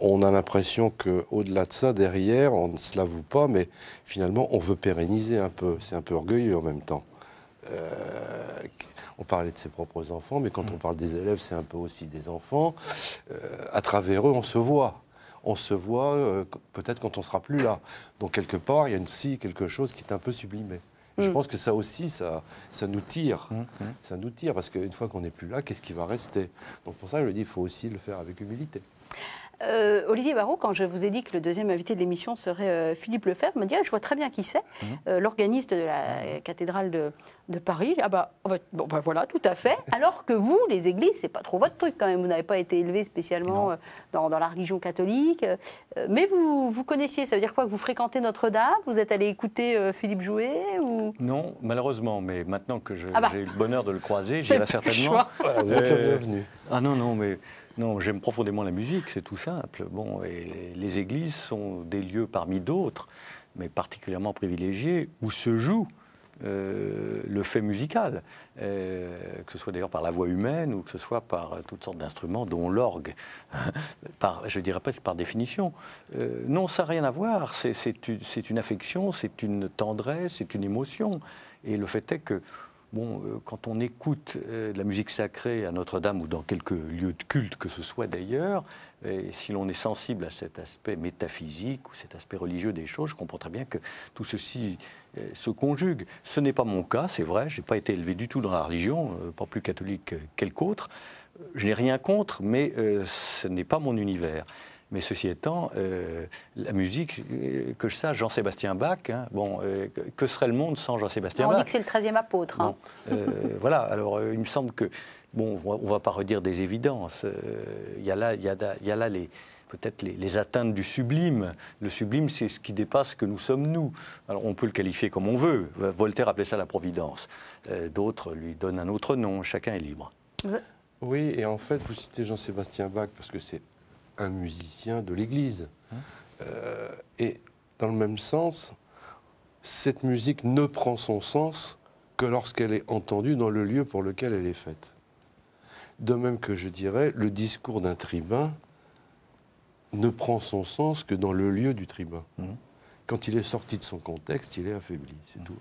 on a l'impression que au-delà de ça, derrière, on ne se l'avoue pas, mais finalement, on veut pérenniser un peu. C'est un peu orgueilleux en même temps. Euh, on parlait de ses propres enfants, mais quand on parle des élèves, c'est un peu aussi des enfants. Euh, à travers eux, on se voit. On se voit euh, peut-être quand on sera plus là. Donc quelque part, il y a aussi quelque chose qui est un peu sublimé. je mm. pense que ça aussi, ça, ça nous tire. Mm, mm. Ça nous tire, parce qu'une fois qu'on n'est plus là, qu'est-ce qui va rester Donc pour ça, je le dis, il faut aussi le faire avec humilité. Euh, Olivier Barraud, quand je vous ai dit que le deuxième invité de l'émission serait euh, Philippe Lefebvre, m'a dit ah, Je vois très bien qui c'est, mhm. euh, l'organiste de la cathédrale de, Paris. Ah bah, bah, voilà, tout à fait. <laughs> Alors que vous, les églises, c'est pas trop votre truc quand même. Vous n'avez pas été élevé spécialement dans, la religion catholique. mais vous, vous connaissiez, ça veut dire quoi Que vous fréquentez Notre-Dame Vous êtes allé écouter Philippe Jouet ou... Non, malheureusement, mais maintenant que ah bah. j'ai eu le bonheur de le croiser, <laughs> j'irai certainement. Choix. vous êtes Ah non, non, mais non, j'aime profondément la musique, c'est tout simple. Bon, et les églises sont des lieux parmi d'autres, mais particulièrement privilégiés, où se joue euh, le fait musical, euh, que ce soit d'ailleurs par la voix humaine ou que ce soit par euh, toutes sortes d'instruments, dont l'orgue, <laughs> par, je dirais presque par définition. non, ça n'a rien à voir. C'est une affection, c'est une tendresse, c'est une émotion. Et le fait est que bon, euh, quand on écoute euh, de la musique sacrée à Notre-Dame ou dans quelques lieux de culte que ce soit d'ailleurs, si l'on est sensible à cet aspect métaphysique ou cet aspect religieux des choses, je comprends très bien que tout ceci euh, se conjugue. Ce n'est pas mon cas, c'est vrai, je n'ai pas été élevé du tout dans la religion, pas plus catholique qu'elle qu'autre. Je n'ai rien contre, mais ce n'est pas mon univers. Mais ceci étant, euh, la musique, euh, que je sache, Jean-Sébastien Bach, hein, bon, euh, que serait le monde sans Jean-Sébastien Bach On dit que c'est le 13e apôtre. Hein. <laughs> voilà, alors il me semble que, bon, on ne va pas redire des évidences. Il y, a là, y, y a là les peut-être les, atteintes du sublime. Le sublime, c'est ce qui dépasse ce que nous sommes nous. Alors on peut le qualifier comme on veut. Voltaire appelait ça la providence. D'autres lui donnent un autre nom. Chacun est libre. Oui, et en fait, vous citez Jean-Sébastien Bach parce que c'est un musicien de l'Église. Euh, et dans le même sens, cette musique ne prend son sens que lorsqu'elle est entendue dans le lieu pour lequel elle est faite. De même que je dirais, le discours d'un tribun ne prend son sens que dans le lieu du tribun. Mmh. Quand il est sorti de son contexte, il est affaibli, c'est tout.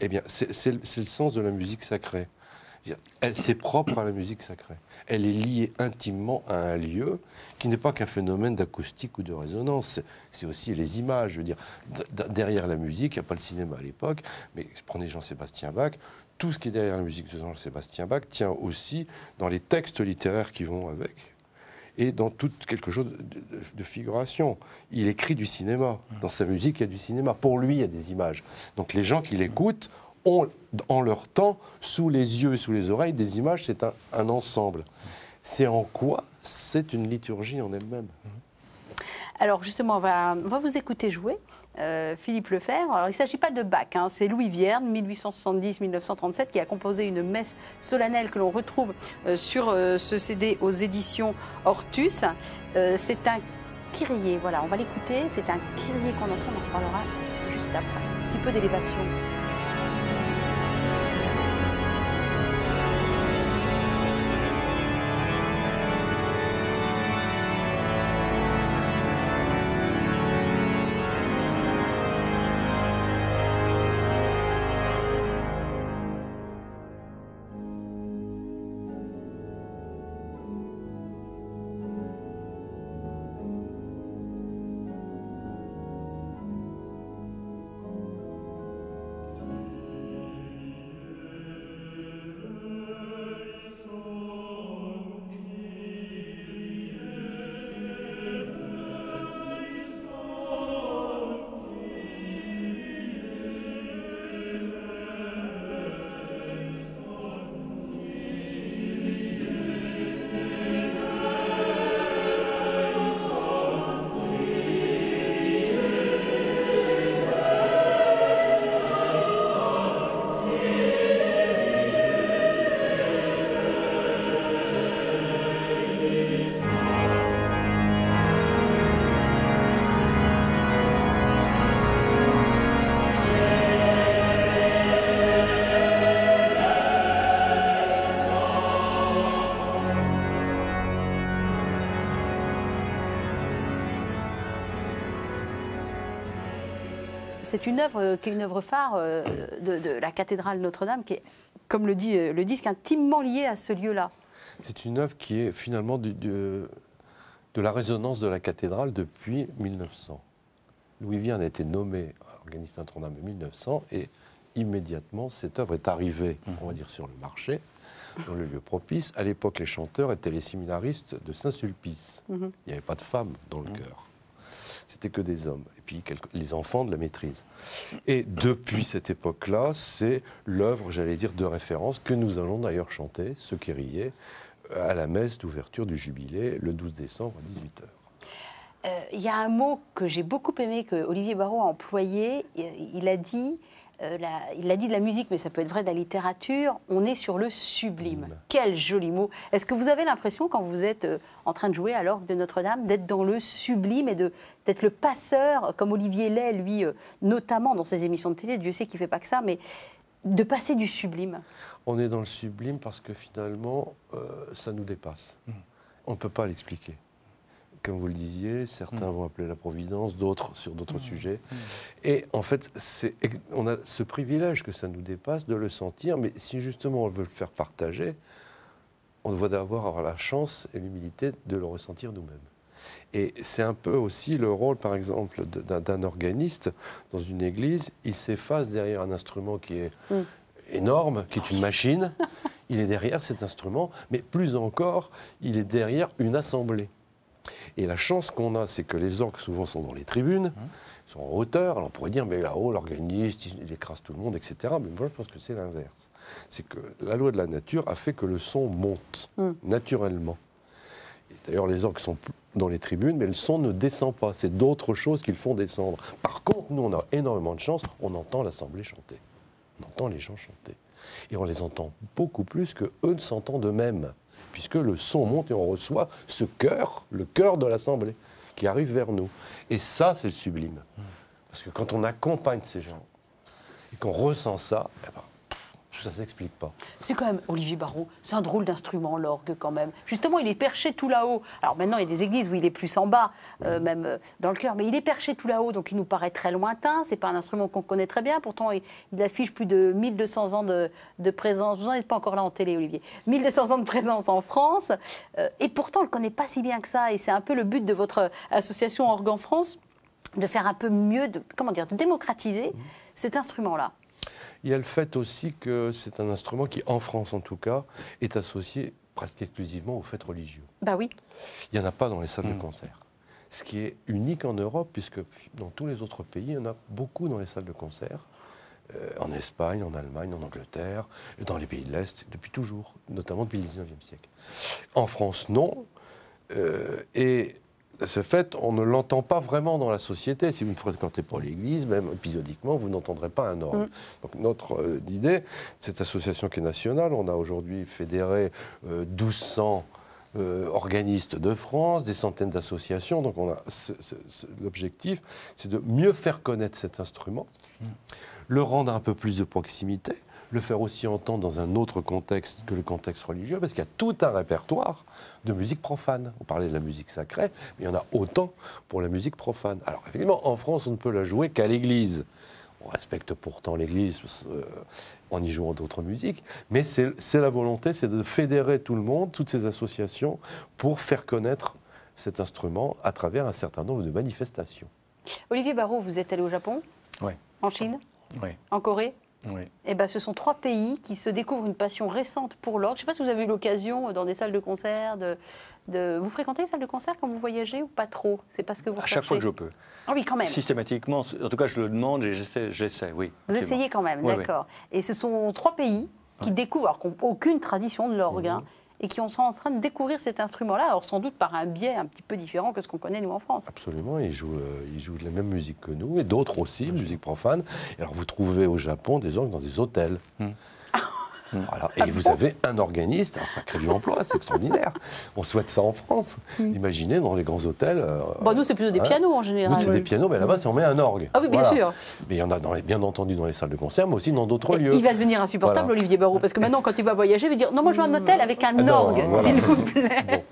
Eh bien, c'est le sens de la musique sacrée. Elle, c'est propre à la musique sacrée. Elle est liée intimement à un lieu qui n'est pas qu'un phénomène d'acoustique ou de résonance. C'est aussi les images. Je veux dire, derrière la musique, il n'y a pas le cinéma à l'époque, mais prenez Jean-Sébastien Bach, tout ce qui est derrière la musique de Jean-Sébastien Bach tient aussi dans les textes littéraires qui vont avec et dans tout quelque chose de, de, figuration. Il écrit du cinéma. Dans sa musique, il y a du cinéma. Pour lui, il y a des images. Donc les gens qui l'écoutent ont en leur temps sous les yeux, et sous les oreilles, des images, c'est un, ensemble. C'est en quoi c'est une liturgie en elle-même. Alors justement, on va, on va, vous écouter jouer. Euh, Philippe Lefebvre. Alors, il ne s'agit pas de Bach, hein, c'est Louis Vierne, 1870-1937, qui a composé une messe solennelle que l'on retrouve euh, sur euh, ce CD aux éditions Hortus. c'est un Kyrie, voilà, on va l'écouter. C'est un Kyrie qu'on entend, on en parlera juste après. Un petit peu d'élévation. c'est une œuvre euh, qui est une œuvre phare euh, de, la cathédrale Notre-Dame, qui est, comme le dit euh, le disque, intimement liée à ce lieu-là. C'est une œuvre qui est finalement de la résonance de la cathédrale depuis 1900. Louis Vian a été nommé organiste Notre-Dame en 1900 et immédiatement cette œuvre est arrivée, mhm. on va dire, sur le marché, dans le lieu propice. À l'époque, les chanteurs étaient les séminaristes de Saint-Sulpice. Mhm. Il n'y avait pas de femmes dans le mhm. chœur c'était que des hommes. Et puis les enfants de la maîtrise. Et depuis cette époque-là, c'est l'œuvre, j'allais dire, de référence que nous allons d'ailleurs chanter, ce qui riait, à la messe d'ouverture du jubilé le 12 décembre à 18h. Euh, il y a un mot que j'ai beaucoup aimé que Olivier Barrault a employé. Il a dit euh, la, il a dit de la musique, mais ça peut être vrai de la littérature, on est sur le sublime. Quel joli mot. Est-ce que vous avez l'impression, quand vous êtes euh, en train de jouer à l'orgue de Notre-Dame, d'être dans le sublime et d'être le passeur, comme Olivier Lay, lui, euh, notamment dans ses émissions de télé, Dieu sait qu'il ne fait pas que ça, mais de passer du sublime On est dans le sublime parce que finalement, ça nous dépasse. Hmm. On ne peut pas l'expliquer comme vous le disiez, certains hmm. vont appeler la providence, d'autres sur d'autres hmm. sujets. Hmm. Et en fait, on a ce privilège que ça nous dépasse de le sentir, mais si justement on veut le faire partager, on doit d'abord avoir la chance et l'humilité de le ressentir nous-mêmes. Et c'est un peu aussi le rôle, par exemple, d'un organiste dans une église. Il s'efface derrière un instrument qui est énorme, qui est une machine. Il est derrière cet instrument, mais plus encore, il est derrière une assemblée. Et la chance qu'on a, c'est que les orques, souvent, sont dans les tribunes, hein sont en hauteur. Alors on pourrait dire, mais là-haut, l'organiste, il écrase tout le monde, etc. Mais moi, je pense que c'est l'inverse. C'est que la loi de la nature a fait que le son monte, mmh. naturellement. D'ailleurs, les orques sont dans les tribunes, mais le son ne descend pas. C'est d'autres choses qu'ils font descendre. Par contre, nous, on a énormément de chance. On entend l'assemblée chanter. On entend les gens chanter. Et on les entend beaucoup plus que eux ne s'entendent eux-mêmes puisque le son monte et on reçoit ce cœur, le cœur de l'Assemblée, qui arrive vers nous. Et ça, c'est le sublime. Parce que quand on accompagne ces gens et qu'on ressent ça, eh ben, ça s'explique pas. C'est quand même, Olivier Barrault, c'est un drôle d'instrument, l'orgue, quand même. Justement, il est perché tout là-haut. Alors maintenant, il y a des églises où il est plus en bas, euh, même euh, dans le cœur, mais il est perché tout là-haut, donc il nous paraît très lointain. C'est pas un instrument qu'on connaît très bien. Pourtant, il, affiche plus de 1200 ans de, présence. Vous n'en êtes pas encore là en télé, Olivier. 1200 ans de présence en France. Euh, et pourtant, on ne le connaît pas si bien que ça. Et c'est un peu le but de votre association Orgue en France de faire un peu mieux, de, comment dire, de démocratiser mmh. cet instrument-là il y a le fait aussi que c'est un instrument qui, en France en tout cas, est associé presque exclusivement aux fêtes religieuses. Bah oui. Il n'y en a pas dans les salles de mm. concert. Ce qui est unique en Europe, puisque dans tous les autres pays, il y en a beaucoup dans les salles de concert. Euh, en Espagne, en Allemagne, en Angleterre, dans les pays de l'Est, depuis toujours, notamment depuis le 19e siècle. En France, non. Euh, et ce fait, on ne l'entend pas vraiment dans la société. Si vous ne fréquentez pas l'Église, même épisodiquement, vous n'entendrez pas un ordre. Mm. Donc notre euh, idée, cette association qui est nationale, on a aujourd'hui fédéré 1200 euh, euh, organistes de France, des centaines d'associations. Donc l'objectif, c'est de mieux faire connaître cet instrument, mm. le rendre un peu plus de proximité le faire aussi entendre dans un autre contexte que le contexte religieux, parce qu'il y a tout un répertoire de musique profane. On parlait de la musique sacrée, mais il y en a autant pour la musique profane. Alors effectivement, en France, on ne peut la jouer qu'à l'église. On respecte pourtant l'église euh, en y jouant d'autres musiques, mais c'est la volonté, c'est de fédérer tout le monde, toutes ces associations, pour faire connaître cet instrument à travers un certain nombre de manifestations. Olivier Barrault, vous êtes allé au Japon Oui. En Chine Oui. En Corée oui. Et eh ben, ce sont trois pays qui se découvrent une passion récente pour l'orgue. Je ne sais pas si vous avez eu l'occasion euh, dans des salles de concert de, Vous fréquenter les salles de concert quand vous voyagez ou pas trop C'est parce que vous À chaque fois que je peux. Ah oui, quand même. Systématiquement, en tout cas, je le demande et j'essaie, j'essaie oui. Vous essayez quand même, d'accord. Et ce sont trois pays qui découvrent, alors aucune tradition de l'orgue. Mhm. Hein, et qui sont en train de découvrir cet instrument-là, alors sans doute par un biais un petit peu différent que ce qu'on connaît nous en France. Absolument, ils jouent, euh, ils jouent de la même musique que nous et d'autres aussi, musique profane. alors vous trouvez au Japon des orgues dans des hôtels. Hmm. Ah, et vous avez un organiste, alors ça crée du emploi, c'est extraordinaire. <laughs> On souhaite ça en France. Imaginez dans les grands hôtels. Euh, bon, bah, nous, c'est plutôt des hein. pianos en général. Nous, c'est des pianos, mais là-bas, on met un orgue. Ah oui, bien sûr. Mais il y en a bien entendu dans les salles de concert, mais aussi dans d'autres lieux. Il va devenir insupportable, Olivier barreau parce que maintenant, quand il va voyager, il va dire Non, moi, je veux un hôtel avec un orgue, s'il vous plaît.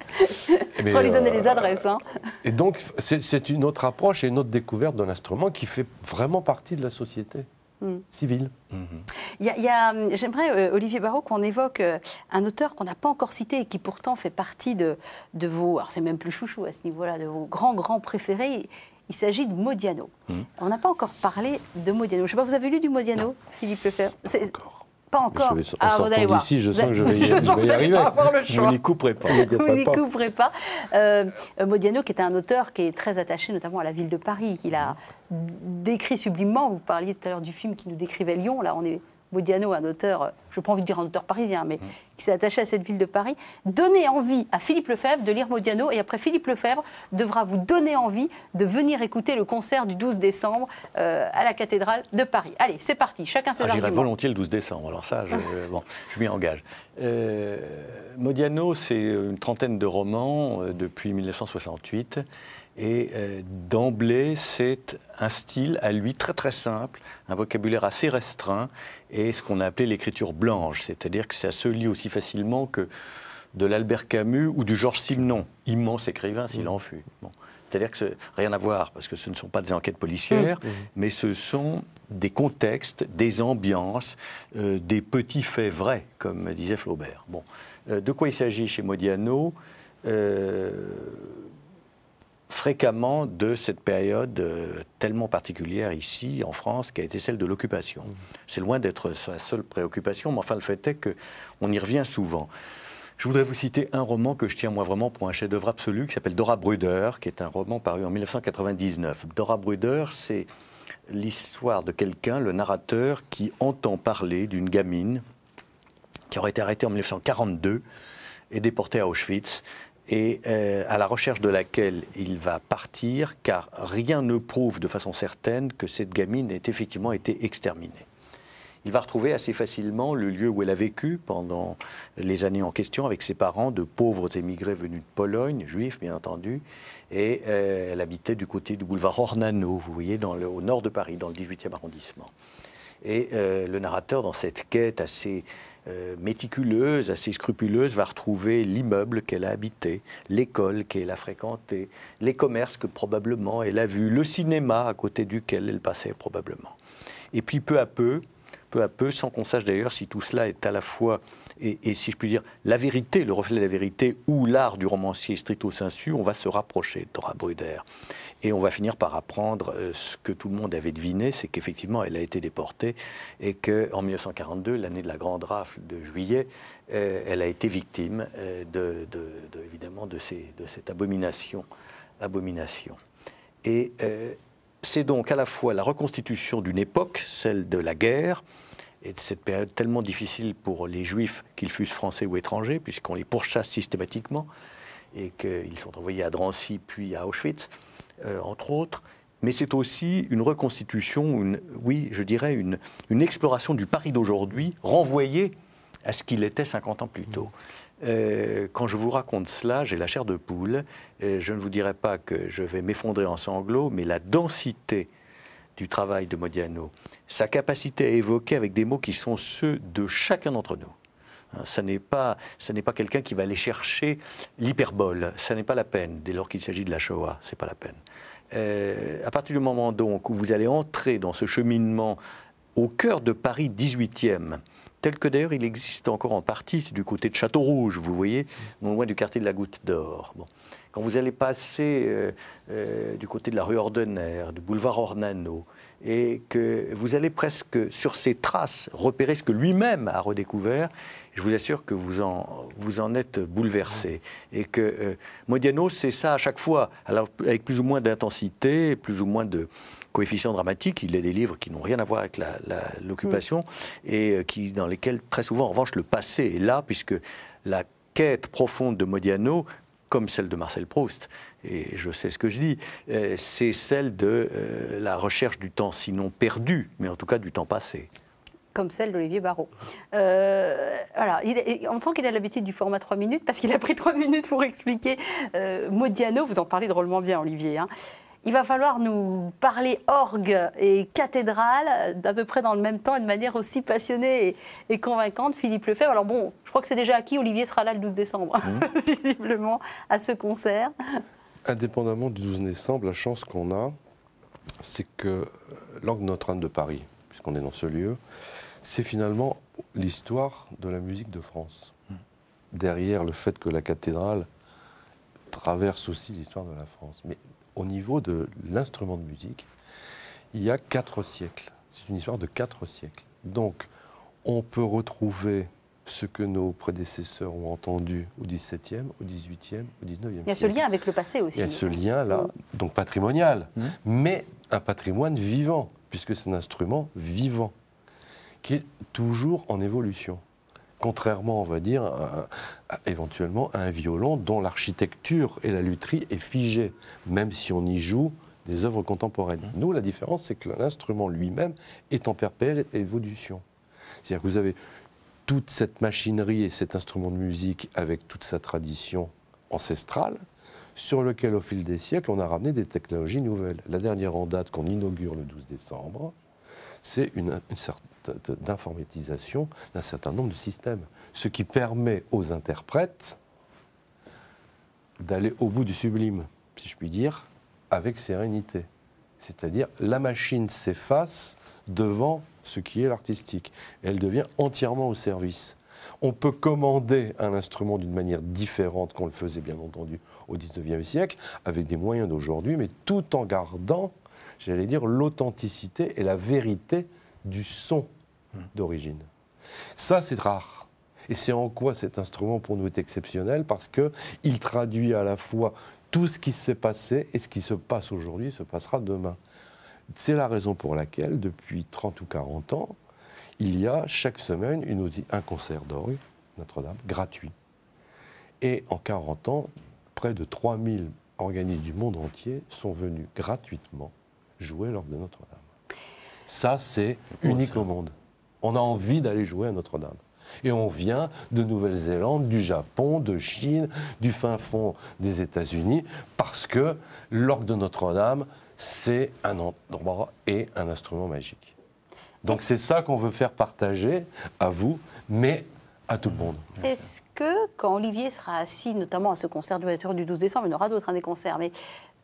pour eh lui donner les euh, adresses. Hein. Et donc, c'est une autre approche et une autre découverte d'un instrument qui fait vraiment partie de la société. Mmh. y euh, J'aimerais, euh, Olivier Barraud, qu'on évoque euh, un auteur qu'on n'a pas encore cité et qui pourtant fait partie de, de vos, alors c'est même plus chouchou à ce niveau-là, de vos grands, grands préférés. Il s'agit de Modiano. Mm. On n'a pas encore parlé de Modiano. Je ne sais pas, vous avez lu du Modiano, Philippe Lefebvre encore. Pas encore. Ah, je ah, vous Ici, je sens que je vais, <laughs> je y arriver. Vous n'y couperai pas. Vous n'y couperai pas. Modiano, qui est un auteur qui est très attaché notamment à la ville de Paris, qui a mm décrit sublimement. Vous parliez tout à l'heure du film qui nous décrivait Lyon. Là, on est Modiano, un auteur, euh, je prends envie de dire un auteur parisien, mais mm. qui s'est attaché à cette ville de Paris, donner envie à Philippe Lefebvre de lire Modiano. Et après, Philippe Lefebvre devra vous donner envie de venir écouter le concert du 12 décembre euh, à la cathédrale de Paris. Allez, c'est parti, chacun ses ah, volontiers le 12 décembre, alors ça, je, <laughs> bon, m'y engage. Euh, Modiano, c'est une trentaine de romans depuis 1968. Et euh, d'emblée, c'est un style à lui très très simple, un vocabulaire assez restreint, et ce qu'on a appelé l'écriture blanche, c'est-à-dire que ça se lit aussi facilement que de l'Albert Camus ou du Georges Simenon, immense écrivain s'il en fut. Bon. C'est-à-dire que rien à voir, parce que ce ne sont pas des enquêtes policières, mmh, mmh. mais ce sont des contextes, des ambiances, euh, des petits faits vrais, comme disait Flaubert. Bon. Euh, de quoi il s'agit chez Modiano fréquemment de cette période euh, tellement particulière ici en France qui a été celle de l'occupation. Mmh. C'est loin d'être sa seule préoccupation, mais enfin le fait est qu'on y revient souvent. Je voudrais vous citer un roman que je tiens moi vraiment pour un chef-d'œuvre absolu qui s'appelle Dora Bruder, qui est un roman paru en 1999. Dora Bruder, c'est l'histoire de quelqu'un, le narrateur, qui entend parler d'une gamine qui aurait été arrêtée en 1942 et déportée à Auschwitz et euh, à la recherche de laquelle il va partir, car rien ne prouve de façon certaine que cette gamine ait effectivement été exterminée. Il va retrouver assez facilement le lieu où elle a vécu pendant les années en question avec ses parents, de pauvres émigrés venus de Pologne, juifs bien entendu, et euh, elle habitait du côté du boulevard Ornano, vous voyez, au nord de Paris, dans le 18e arrondissement. Et euh, le narrateur, dans cette quête assez euh, méticuleuse, assez scrupuleuse, va retrouver l'immeuble qu'elle a habité, l'école qu'elle a fréquentée, les commerces que probablement elle a vus, le cinéma à côté duquel elle passait probablement. Et puis peu à peu, peu à peu, sans qu'on sache d'ailleurs si tout cela est à la fois et, si je puis dire, la vérité, le reflet de la vérité, ou l'art du romancier stricto sensu, on va se rapprocher de Bruder. Et on va finir par apprendre euh, ce que tout le monde avait deviné, c'est qu'effectivement, elle a été déportée et qu'en 1942, l'année de la grande rafle de juillet, euh, elle a été victime, euh, évidemment, de, cette abomination. abomination. Et c'est donc à la fois la reconstitution d'une époque, celle de la guerre, et de cette période tellement difficile pour les juifs, qu'ils fussent français ou étrangers, puisqu'on les pourchasse systématiquement, et qu'ils sont envoyés à Drancy puis à Auschwitz, euh, entre autres. Mais c'est aussi une reconstitution, oui, je dirais, une, exploration du Paris d'aujourd'hui, renvoyée à ce qu'il était 50 ans plus tôt. Mmh. Euh, quand je vous raconte cela, j'ai la chair de poule. je ne vous dirai pas que je vais m'effondrer en sanglots, mais la densité du travail de Modiano, sa capacité à évoquer avec des mots qui sont ceux de chacun d'entre nous. Hein, ça n'est pas, pas quelqu'un qui va aller chercher l'hyperbole. Ça n'est pas la peine. Dès lors qu'il s'agit de la Shoah, c'est pas la peine. Euh, à partir du moment donc où vous allez entrer dans ce cheminement au cœur de Paris 18e, tel que d'ailleurs il existe encore en partie du côté de Château Rouge, vous voyez, non loin du quartier de la Goutte d'Or. Bon. Quand vous allez passer euh, euh, du côté de la rue Ordener, du boulevard Ornano, et que vous allez presque sur ses traces repérer ce que lui-même a redécouvert, je vous assure que vous en, vous en êtes bouleversé. Et que euh, Modiano, c'est ça à chaque fois, avec plus ou moins d'intensité, plus ou moins de coefficient dramatique. Il a des livres qui n'ont rien à voir avec l'occupation mm. et euh, qui, dans lesquels, très souvent, en revanche, le passé est là, puisque la quête profonde de Modiano, comme celle de Marcel Proust, et je sais ce que je dis, euh, c'est celle de euh, la recherche du temps, sinon perdu, mais en tout cas du temps passé comme celle d'Olivier Barrault. Euh, alors, il, on sent qu'il a l'habitude du format 3 minutes parce qu'il a pris 3 <laughs> minutes pour expliquer euh, Modiano. Vous en parlez drôlement bien, Olivier. Hein. Il va falloir nous parler orgue et cathédrale d'à peu près dans le même temps et de manière aussi passionnée et, convaincante, Philippe Lefebvre. Alors bon, je crois que c'est déjà acquis, Olivier sera là le 12 décembre, mmh. <laughs> visiblement, à ce concert. Indépendamment du 12 décembre, la chance qu'on a, c'est que l'orgue Notre-Dame de Paris, puisqu'on est dans ce lieu, c'est finalement l'histoire de la musique de France. Derrière le fait que la cathédrale traverse aussi l'histoire de la France. Mais au niveau de l'instrument de musique il y a quatre siècles. C'est une histoire de quatre siècles. Donc, on peut retrouver ce que nos prédécesseurs ont entendu au XVIIe, au XVIIIe, au XIXe siècle. Il y a ce lien avec le passé aussi. Il y a ce hein. lien-là, mm. donc patrimonial, mm. mais un patrimoine vivant, puisque c'est un instrument vivant, qui est toujours en évolution contrairement, on va dire, éventuellement à un violon dont l'architecture et la lutherie est figée, même si on y joue des œuvres contemporaines. Nous, la différence, c'est que l'instrument lui-même est en perpétuelle évolution. C'est-à-dire que vous avez toute cette machinerie et cet instrument de musique avec toute sa tradition ancestrale, sur lequel, au fil des siècles, on a ramené des technologies nouvelles. La dernière en date qu'on inaugure le 12 décembre, c'est une, certaine d'informatisation d'un certain nombre de systèmes, ce qui permet aux interprètes d'aller au bout du sublime, si je puis dire, avec sérénité. C'est-à-dire la machine s'efface devant ce qui est l'artistique. Elle devient entièrement au service. On peut commander un instrument d'une manière différente qu'on le faisait bien entendu au 19e siècle, avec des moyens d'aujourd'hui, mais tout en gardant, j'allais dire, l'authenticité et la vérité du son d'origine. Ça, c'est rare. Et c'est en quoi cet instrument pour nous est exceptionnel, parce qu'il traduit à la fois tout ce qui s'est passé et ce qui se passe aujourd'hui se passera demain. C'est la raison pour laquelle, depuis 30 ou 40 ans, il y a chaque semaine une, un concert d'orgue, Notre-Dame, gratuit. Et en 40 ans, près de 3000 organismes du monde entier sont venus gratuitement jouer lors de Notre-Dame. Ça, c'est oh, unique au monde. On a envie d'aller jouer à Notre-Dame. Et on vient de Nouvelle-Zélande, du Japon, de Chine, du fin fond des États-Unis, parce que l'orgue de Notre-Dame, c'est un endroit et un instrument magique. Donc c'est ça qu'on veut faire partager à vous, mais à tout le monde. Est-ce que quand Olivier sera assis, notamment à ce concert du 12 décembre, il y en aura d'autres, un hein, des concerts, mais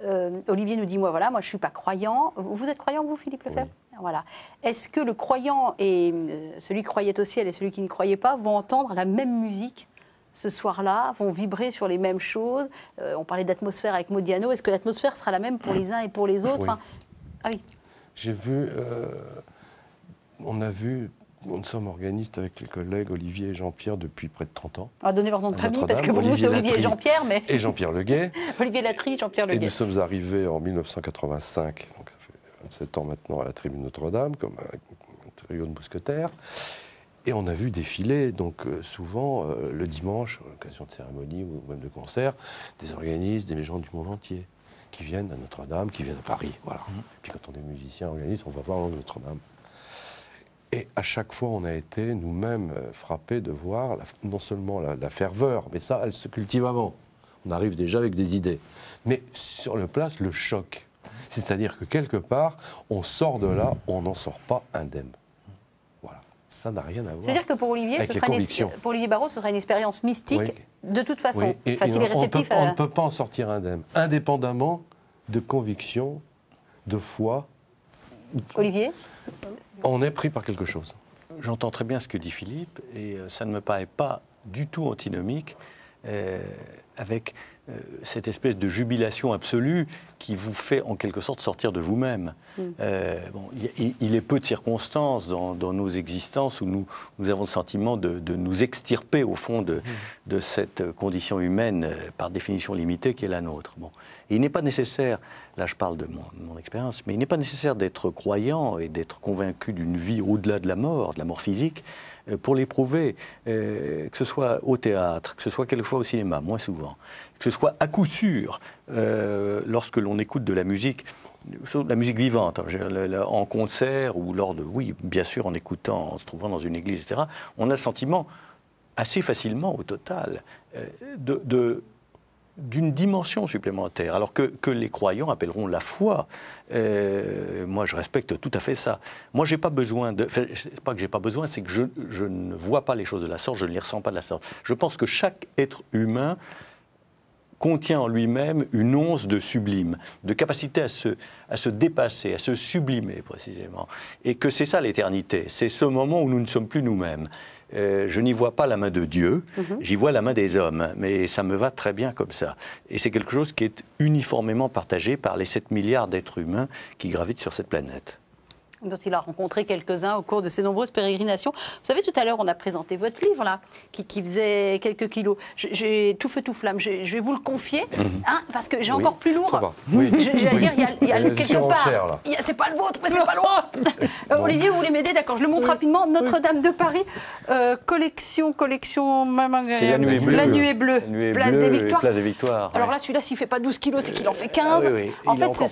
euh, Olivier nous dit, moi voilà, moi je ne suis pas croyant. Vous êtes croyant, vous, Philippe Lefebvre voilà. Est-ce que le croyant et euh, celui qui croyait au ciel et celui qui ne croyait pas vont entendre la même musique ce soir-là, vont vibrer sur les mêmes choses euh, On parlait d'atmosphère avec Modiano. Est-ce que l'atmosphère sera la même pour les uns et pour les autres Ah oui. J'ai vu. Euh, on a vu nous sommes organistes avec les collègues Olivier et Jean-Pierre depuis près de 30 ans. On va donner leur nom de famille parce que pour vous, c'est Olivier et Jean-Pierre. Mais... Et Jean-Pierre Leguet. <laughs> Olivier Latry, Jean-Pierre Leguet. Et nous sommes arrivés en 1985, 27 ans maintenant à la Tribune Notre-Dame, comme un trio de mousquetaires. Et on a vu défiler, donc euh, souvent euh, le dimanche, à euh, l'occasion de cérémonies ou même de concerts, des organismes, des gens du monde entier qui viennent à Notre-Dame, qui viennent à Paris. Voilà. Mmh. Puis quand on est musicien, organiste, on va voir Notre-Dame. Et à chaque fois, on a été nous-mêmes frappés de voir non seulement la, la, ferveur, mais ça, elle se cultive avant. On arrive déjà avec des idées. Mais sur le place, le choc. C'est-à-dire que quelque part, on sort de là, on n'en sort pas indemne. Voilà, ça n'a rien à voir. C'est-à-dire que pour Olivier, ce sera une, ce sera une expérience mystique, de toute façon. Et, on, ne peut pas en sortir indemne, indépendamment de conviction, de foi. Olivier On est pris par quelque chose. J'entends très bien ce que dit Philippe, et euh, ça ne me paraît pas du tout antinomique euh, avec euh, cette espèce de jubilation absolue qui vous fait en quelque sorte sortir de vous-même. Mm. Euh, bon, il, est peu de circonstances dans, nos existences où nous, avons le sentiment de, nous extirper au fond de, mm. cette condition humaine euh, par définition limitée qui est la nôtre. Bon. il n'est pas nécessaire, là je parle de mon, expérience, mais il n'est pas nécessaire d'être croyant et d'être convaincu d'une vie au-delà de la mort, de la mort physique, pour l'éprouver, que ce soit au théâtre, que ce soit quelquefois au cinéma, moins souvent que ce soit à coup sûr, euh, lorsque l'on écoute de la musique, la musique vivante, hein, en concert ou lors de, oui, bien sûr, en écoutant, en se trouvant dans une église, etc., on a le sentiment assez facilement au total euh, de, d'une dimension supplémentaire, alors que, les croyants appelleront la foi. Euh, moi, je respecte tout à fait ça. Moi, j'ai pas besoin de. n'est pas que j'ai pas besoin, c'est que je, ne vois pas les choses de la sorte, je ne les ressens pas de la sorte. Je pense que chaque être humain contient en lui-même une once de sublime, de capacité à se, à se dépasser, à se sublimer précisément. Et que c'est ça l'éternité, c'est ce moment où nous ne sommes plus nous-mêmes. Euh, je n'y vois pas la main de Dieu, mhm. j'y vois la main des hommes, mais ça me va très bien comme ça. Et c'est quelque chose qui est uniformément partagé par les 7 milliards d'êtres humains qui gravitent sur cette planète dont il a rencontré quelques-uns au cours de ses nombreuses pérégrinations. Vous savez, tout à l'heure, on a présenté votre livre, là, qui, faisait quelques kilos. J'ai tout feu, tout flamme. Je, vais vous le confier, mhm. hein, parce que j'ai encore plus lourd. Oui. Je, oui. dire, il y a, il y a quelque part. C'est pas le vôtre, mais c'est pas loin. Euh, Olivier, vous voulez m'aider D'accord, je le montre rapidement. Notre-Dame de Paris, euh, collection, collection. La, euh, la, nuée bleue. la bleue. place, des victoires. place des Victoires. Alors là, celui-là, s'il ne fait pas 12 kilos, c'est qu'il en fait 15. Ah en fait,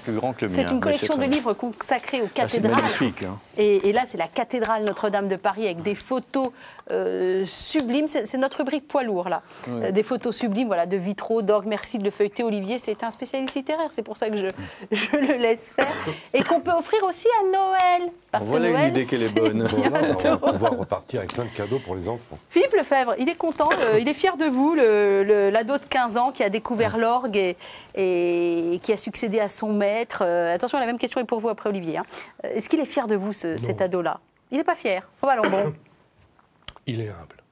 c'est une collection de livres consacrés aux ah, cathédrales. Hein. et là, c'est la cathédrale Notre-Dame de Paris avec des photos euh, sublime, C'est notre rubrique poids lourd, là. Euh, des photos sublimes, voilà, de vitraux, d'orgue, Merci de le feuilleter, Olivier. C'est un spécialiste littéraire. C'est pour ça que je, <laughs> le laisse faire. Et qu'on peut offrir aussi à Noël. Parce que Noël, qu'elle est bonne. <laughs> on va pouvoir repartir avec plein de cadeaux pour les enfants. Philippe Lefebvre, il est content, euh, il est fier de vous, l'ado de 15 ans qui a découvert l'orgue et, qui a succédé à son maître. attention, la même question est pour vous après, Olivier. Hein. Est-ce qu'il est fier de vous, cet ado-là Il n'est pas fier. Oh, il est humble.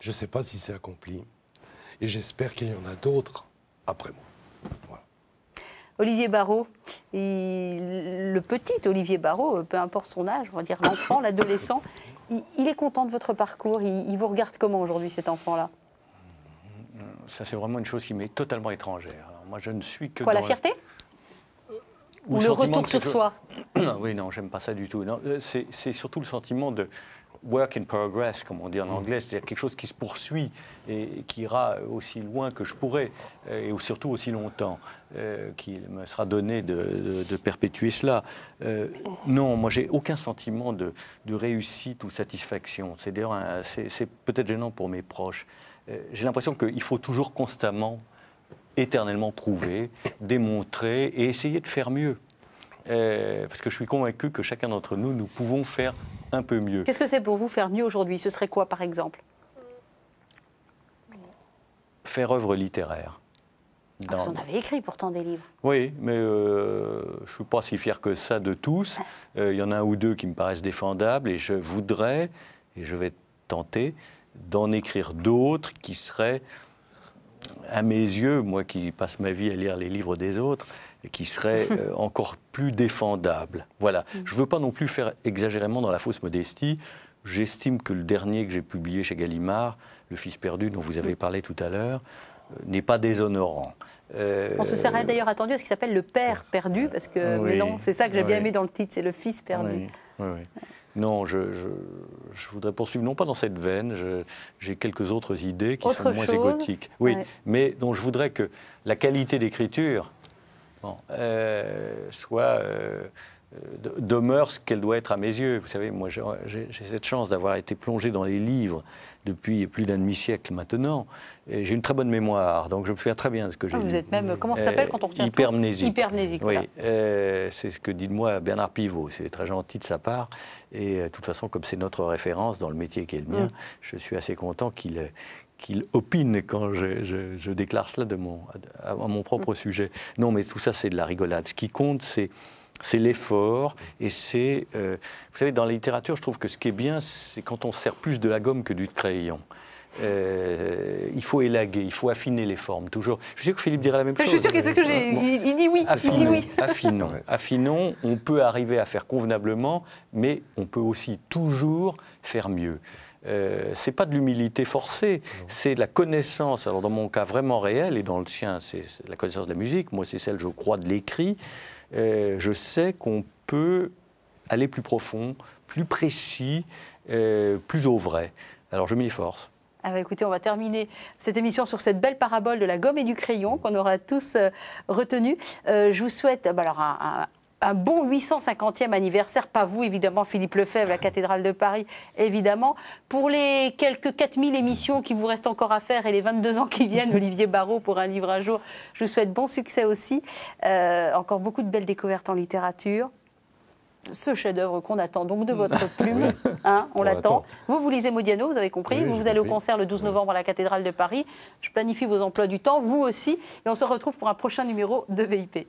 Je ne sais pas si c'est accompli. Et j'espère qu'il y en a d'autres après moi. Olivier Barrault, le petit Olivier Barrault, euh, peu importe son âge, on va dire l'enfant, l'adolescent, il... est content de votre parcours. Il, vous regarde comment aujourd'hui, cet enfant-là Ça, c'est vraiment une chose qui m'est totalement étrangère. Alors, moi, je ne suis que. Quoi, la fierté Ou le, retour sur soi <coughs> non, Oui, non, j'aime pas ça du tout. Euh, c'est surtout le sentiment de work in progress, comme on dit en mm. anglais, c'est-à-dire quelque chose qui se poursuit et qui ira aussi loin que je pourrais, euh, et surtout aussi longtemps euh, qu'il me sera donné de, perpétuer cela. Euh, non, moi j'ai aucun sentiment de, réussite ou satisfaction. C'est c'est peut-être gênant pour mes proches. j'ai l'impression qu'il faut toujours constamment, éternellement prouver, démontrer et essayer de faire mieux. parce que je suis convaincu que chacun d'entre nous, nous pouvons faire un peu mieux. Qu'est-ce que c'est pour vous faire mieux aujourd'hui Ce serait quoi, par exemple Faire œuvre littéraire. Ah, vous en avez écrit pourtant des livres. Oui, mais euh, je ne suis pas si fier que ça de tous. <laughs> Euh, il y en a un ou deux qui me paraissent défendables et je voudrais, et je vais tenter, d'en écrire d'autres qui seraient, à mes yeux, moi qui passe ma vie à lire les livres des autres, et qui serait <laughs> euh, encore plus défendable. Voilà. Mm. Je ne veux pas non plus faire exagérément dans la fausse modestie. J'estime que le dernier que j'ai publié chez Gallimard, Le Fils perdu, dont vous avez mm. parlé tout à l'heure, euh, n'est pas déshonorant. Euh, On se serait d'ailleurs attendu à ce qui s'appelle le père perdu, parce que, non, c'est ça que j'ai bien aimé dans le titre, c'est le fils perdu. non, je, voudrais poursuivre, non pas dans cette veine, j'ai quelques autres idées qui sont moins égotiques. Oui, mais dont je voudrais que la qualité d'écriture, bon, euh, soit euh, euh, demeure ce qu'elle doit être à mes yeux. Vous savez, moi, j'ai cette chance d'avoir été plongé dans les livres depuis plus d'un demi-siècle maintenant. J'ai une très bonne mémoire, donc je me souviens très bien de ce que j'ai ah, Vous êtes même, comment ça s'appelle quand on retient Hypermnésique. Hypermnésique, Oui, c'est ce que dit de moi Bernard Pivot. C'est très gentil de sa part. Et de toute façon, comme c'est notre référence dans le métier qui est le mien, mm. je suis assez content qu'il qu'il opine quand je, déclare cela à, mon propre mm. sujet. Non, mais tout ça, c'est de la rigolade. Ce qui compte, c'est l'effort et c'est... Euh, vous savez, dans la littérature, je trouve que ce qui est bien, c'est quand on sert plus de la gomme que du crayon. Euh, il faut élaguer, il faut affiner les formes, toujours. Je suis sûr que Philippe dirait la même chose. Je suis sûr que dit oui, affinons, <laughs> affinons, affinons, on peut arriver à faire convenablement, mais on peut aussi toujours faire mieux. Euh, c'est pas de l'humilité forcée, c'est la connaissance, alors dans mon cas vraiment réel et dans le sien, c'est la connaissance de la musique, moi c'est celle, je crois, de l'écrit, euh, je sais qu'on peut aller plus profond, plus précis, euh, plus au vrai. Alors je m'y force. Ah bah, écoutez, on va terminer cette émission sur cette belle parabole de la gomme et du crayon qu'on aura tous retenu. retenue. je vous souhaite bah, alors un, un bon 850e anniversaire, pas vous évidemment, Philippe Lefebvre, la cathédrale de Paris, évidemment. Pour les quelques 4000 émissions qui vous restent encore à faire et les 22 ans qui viennent, <laughs> Olivier Barrault, pour un livre à jour, je vous souhaite bon succès aussi. Euh, encore beaucoup de belles découvertes en littérature. Ce chef-d'œuvre qu'on attend donc de votre <laughs> plume, hein, on, l'attend. Vous, vous lisez Modiano, vous avez compris. vous, vous allez au concert le 12 novembre à la cathédrale de Paris. Je planifie vos emplois du temps, vous aussi. Et on se retrouve pour un prochain numéro de VIP.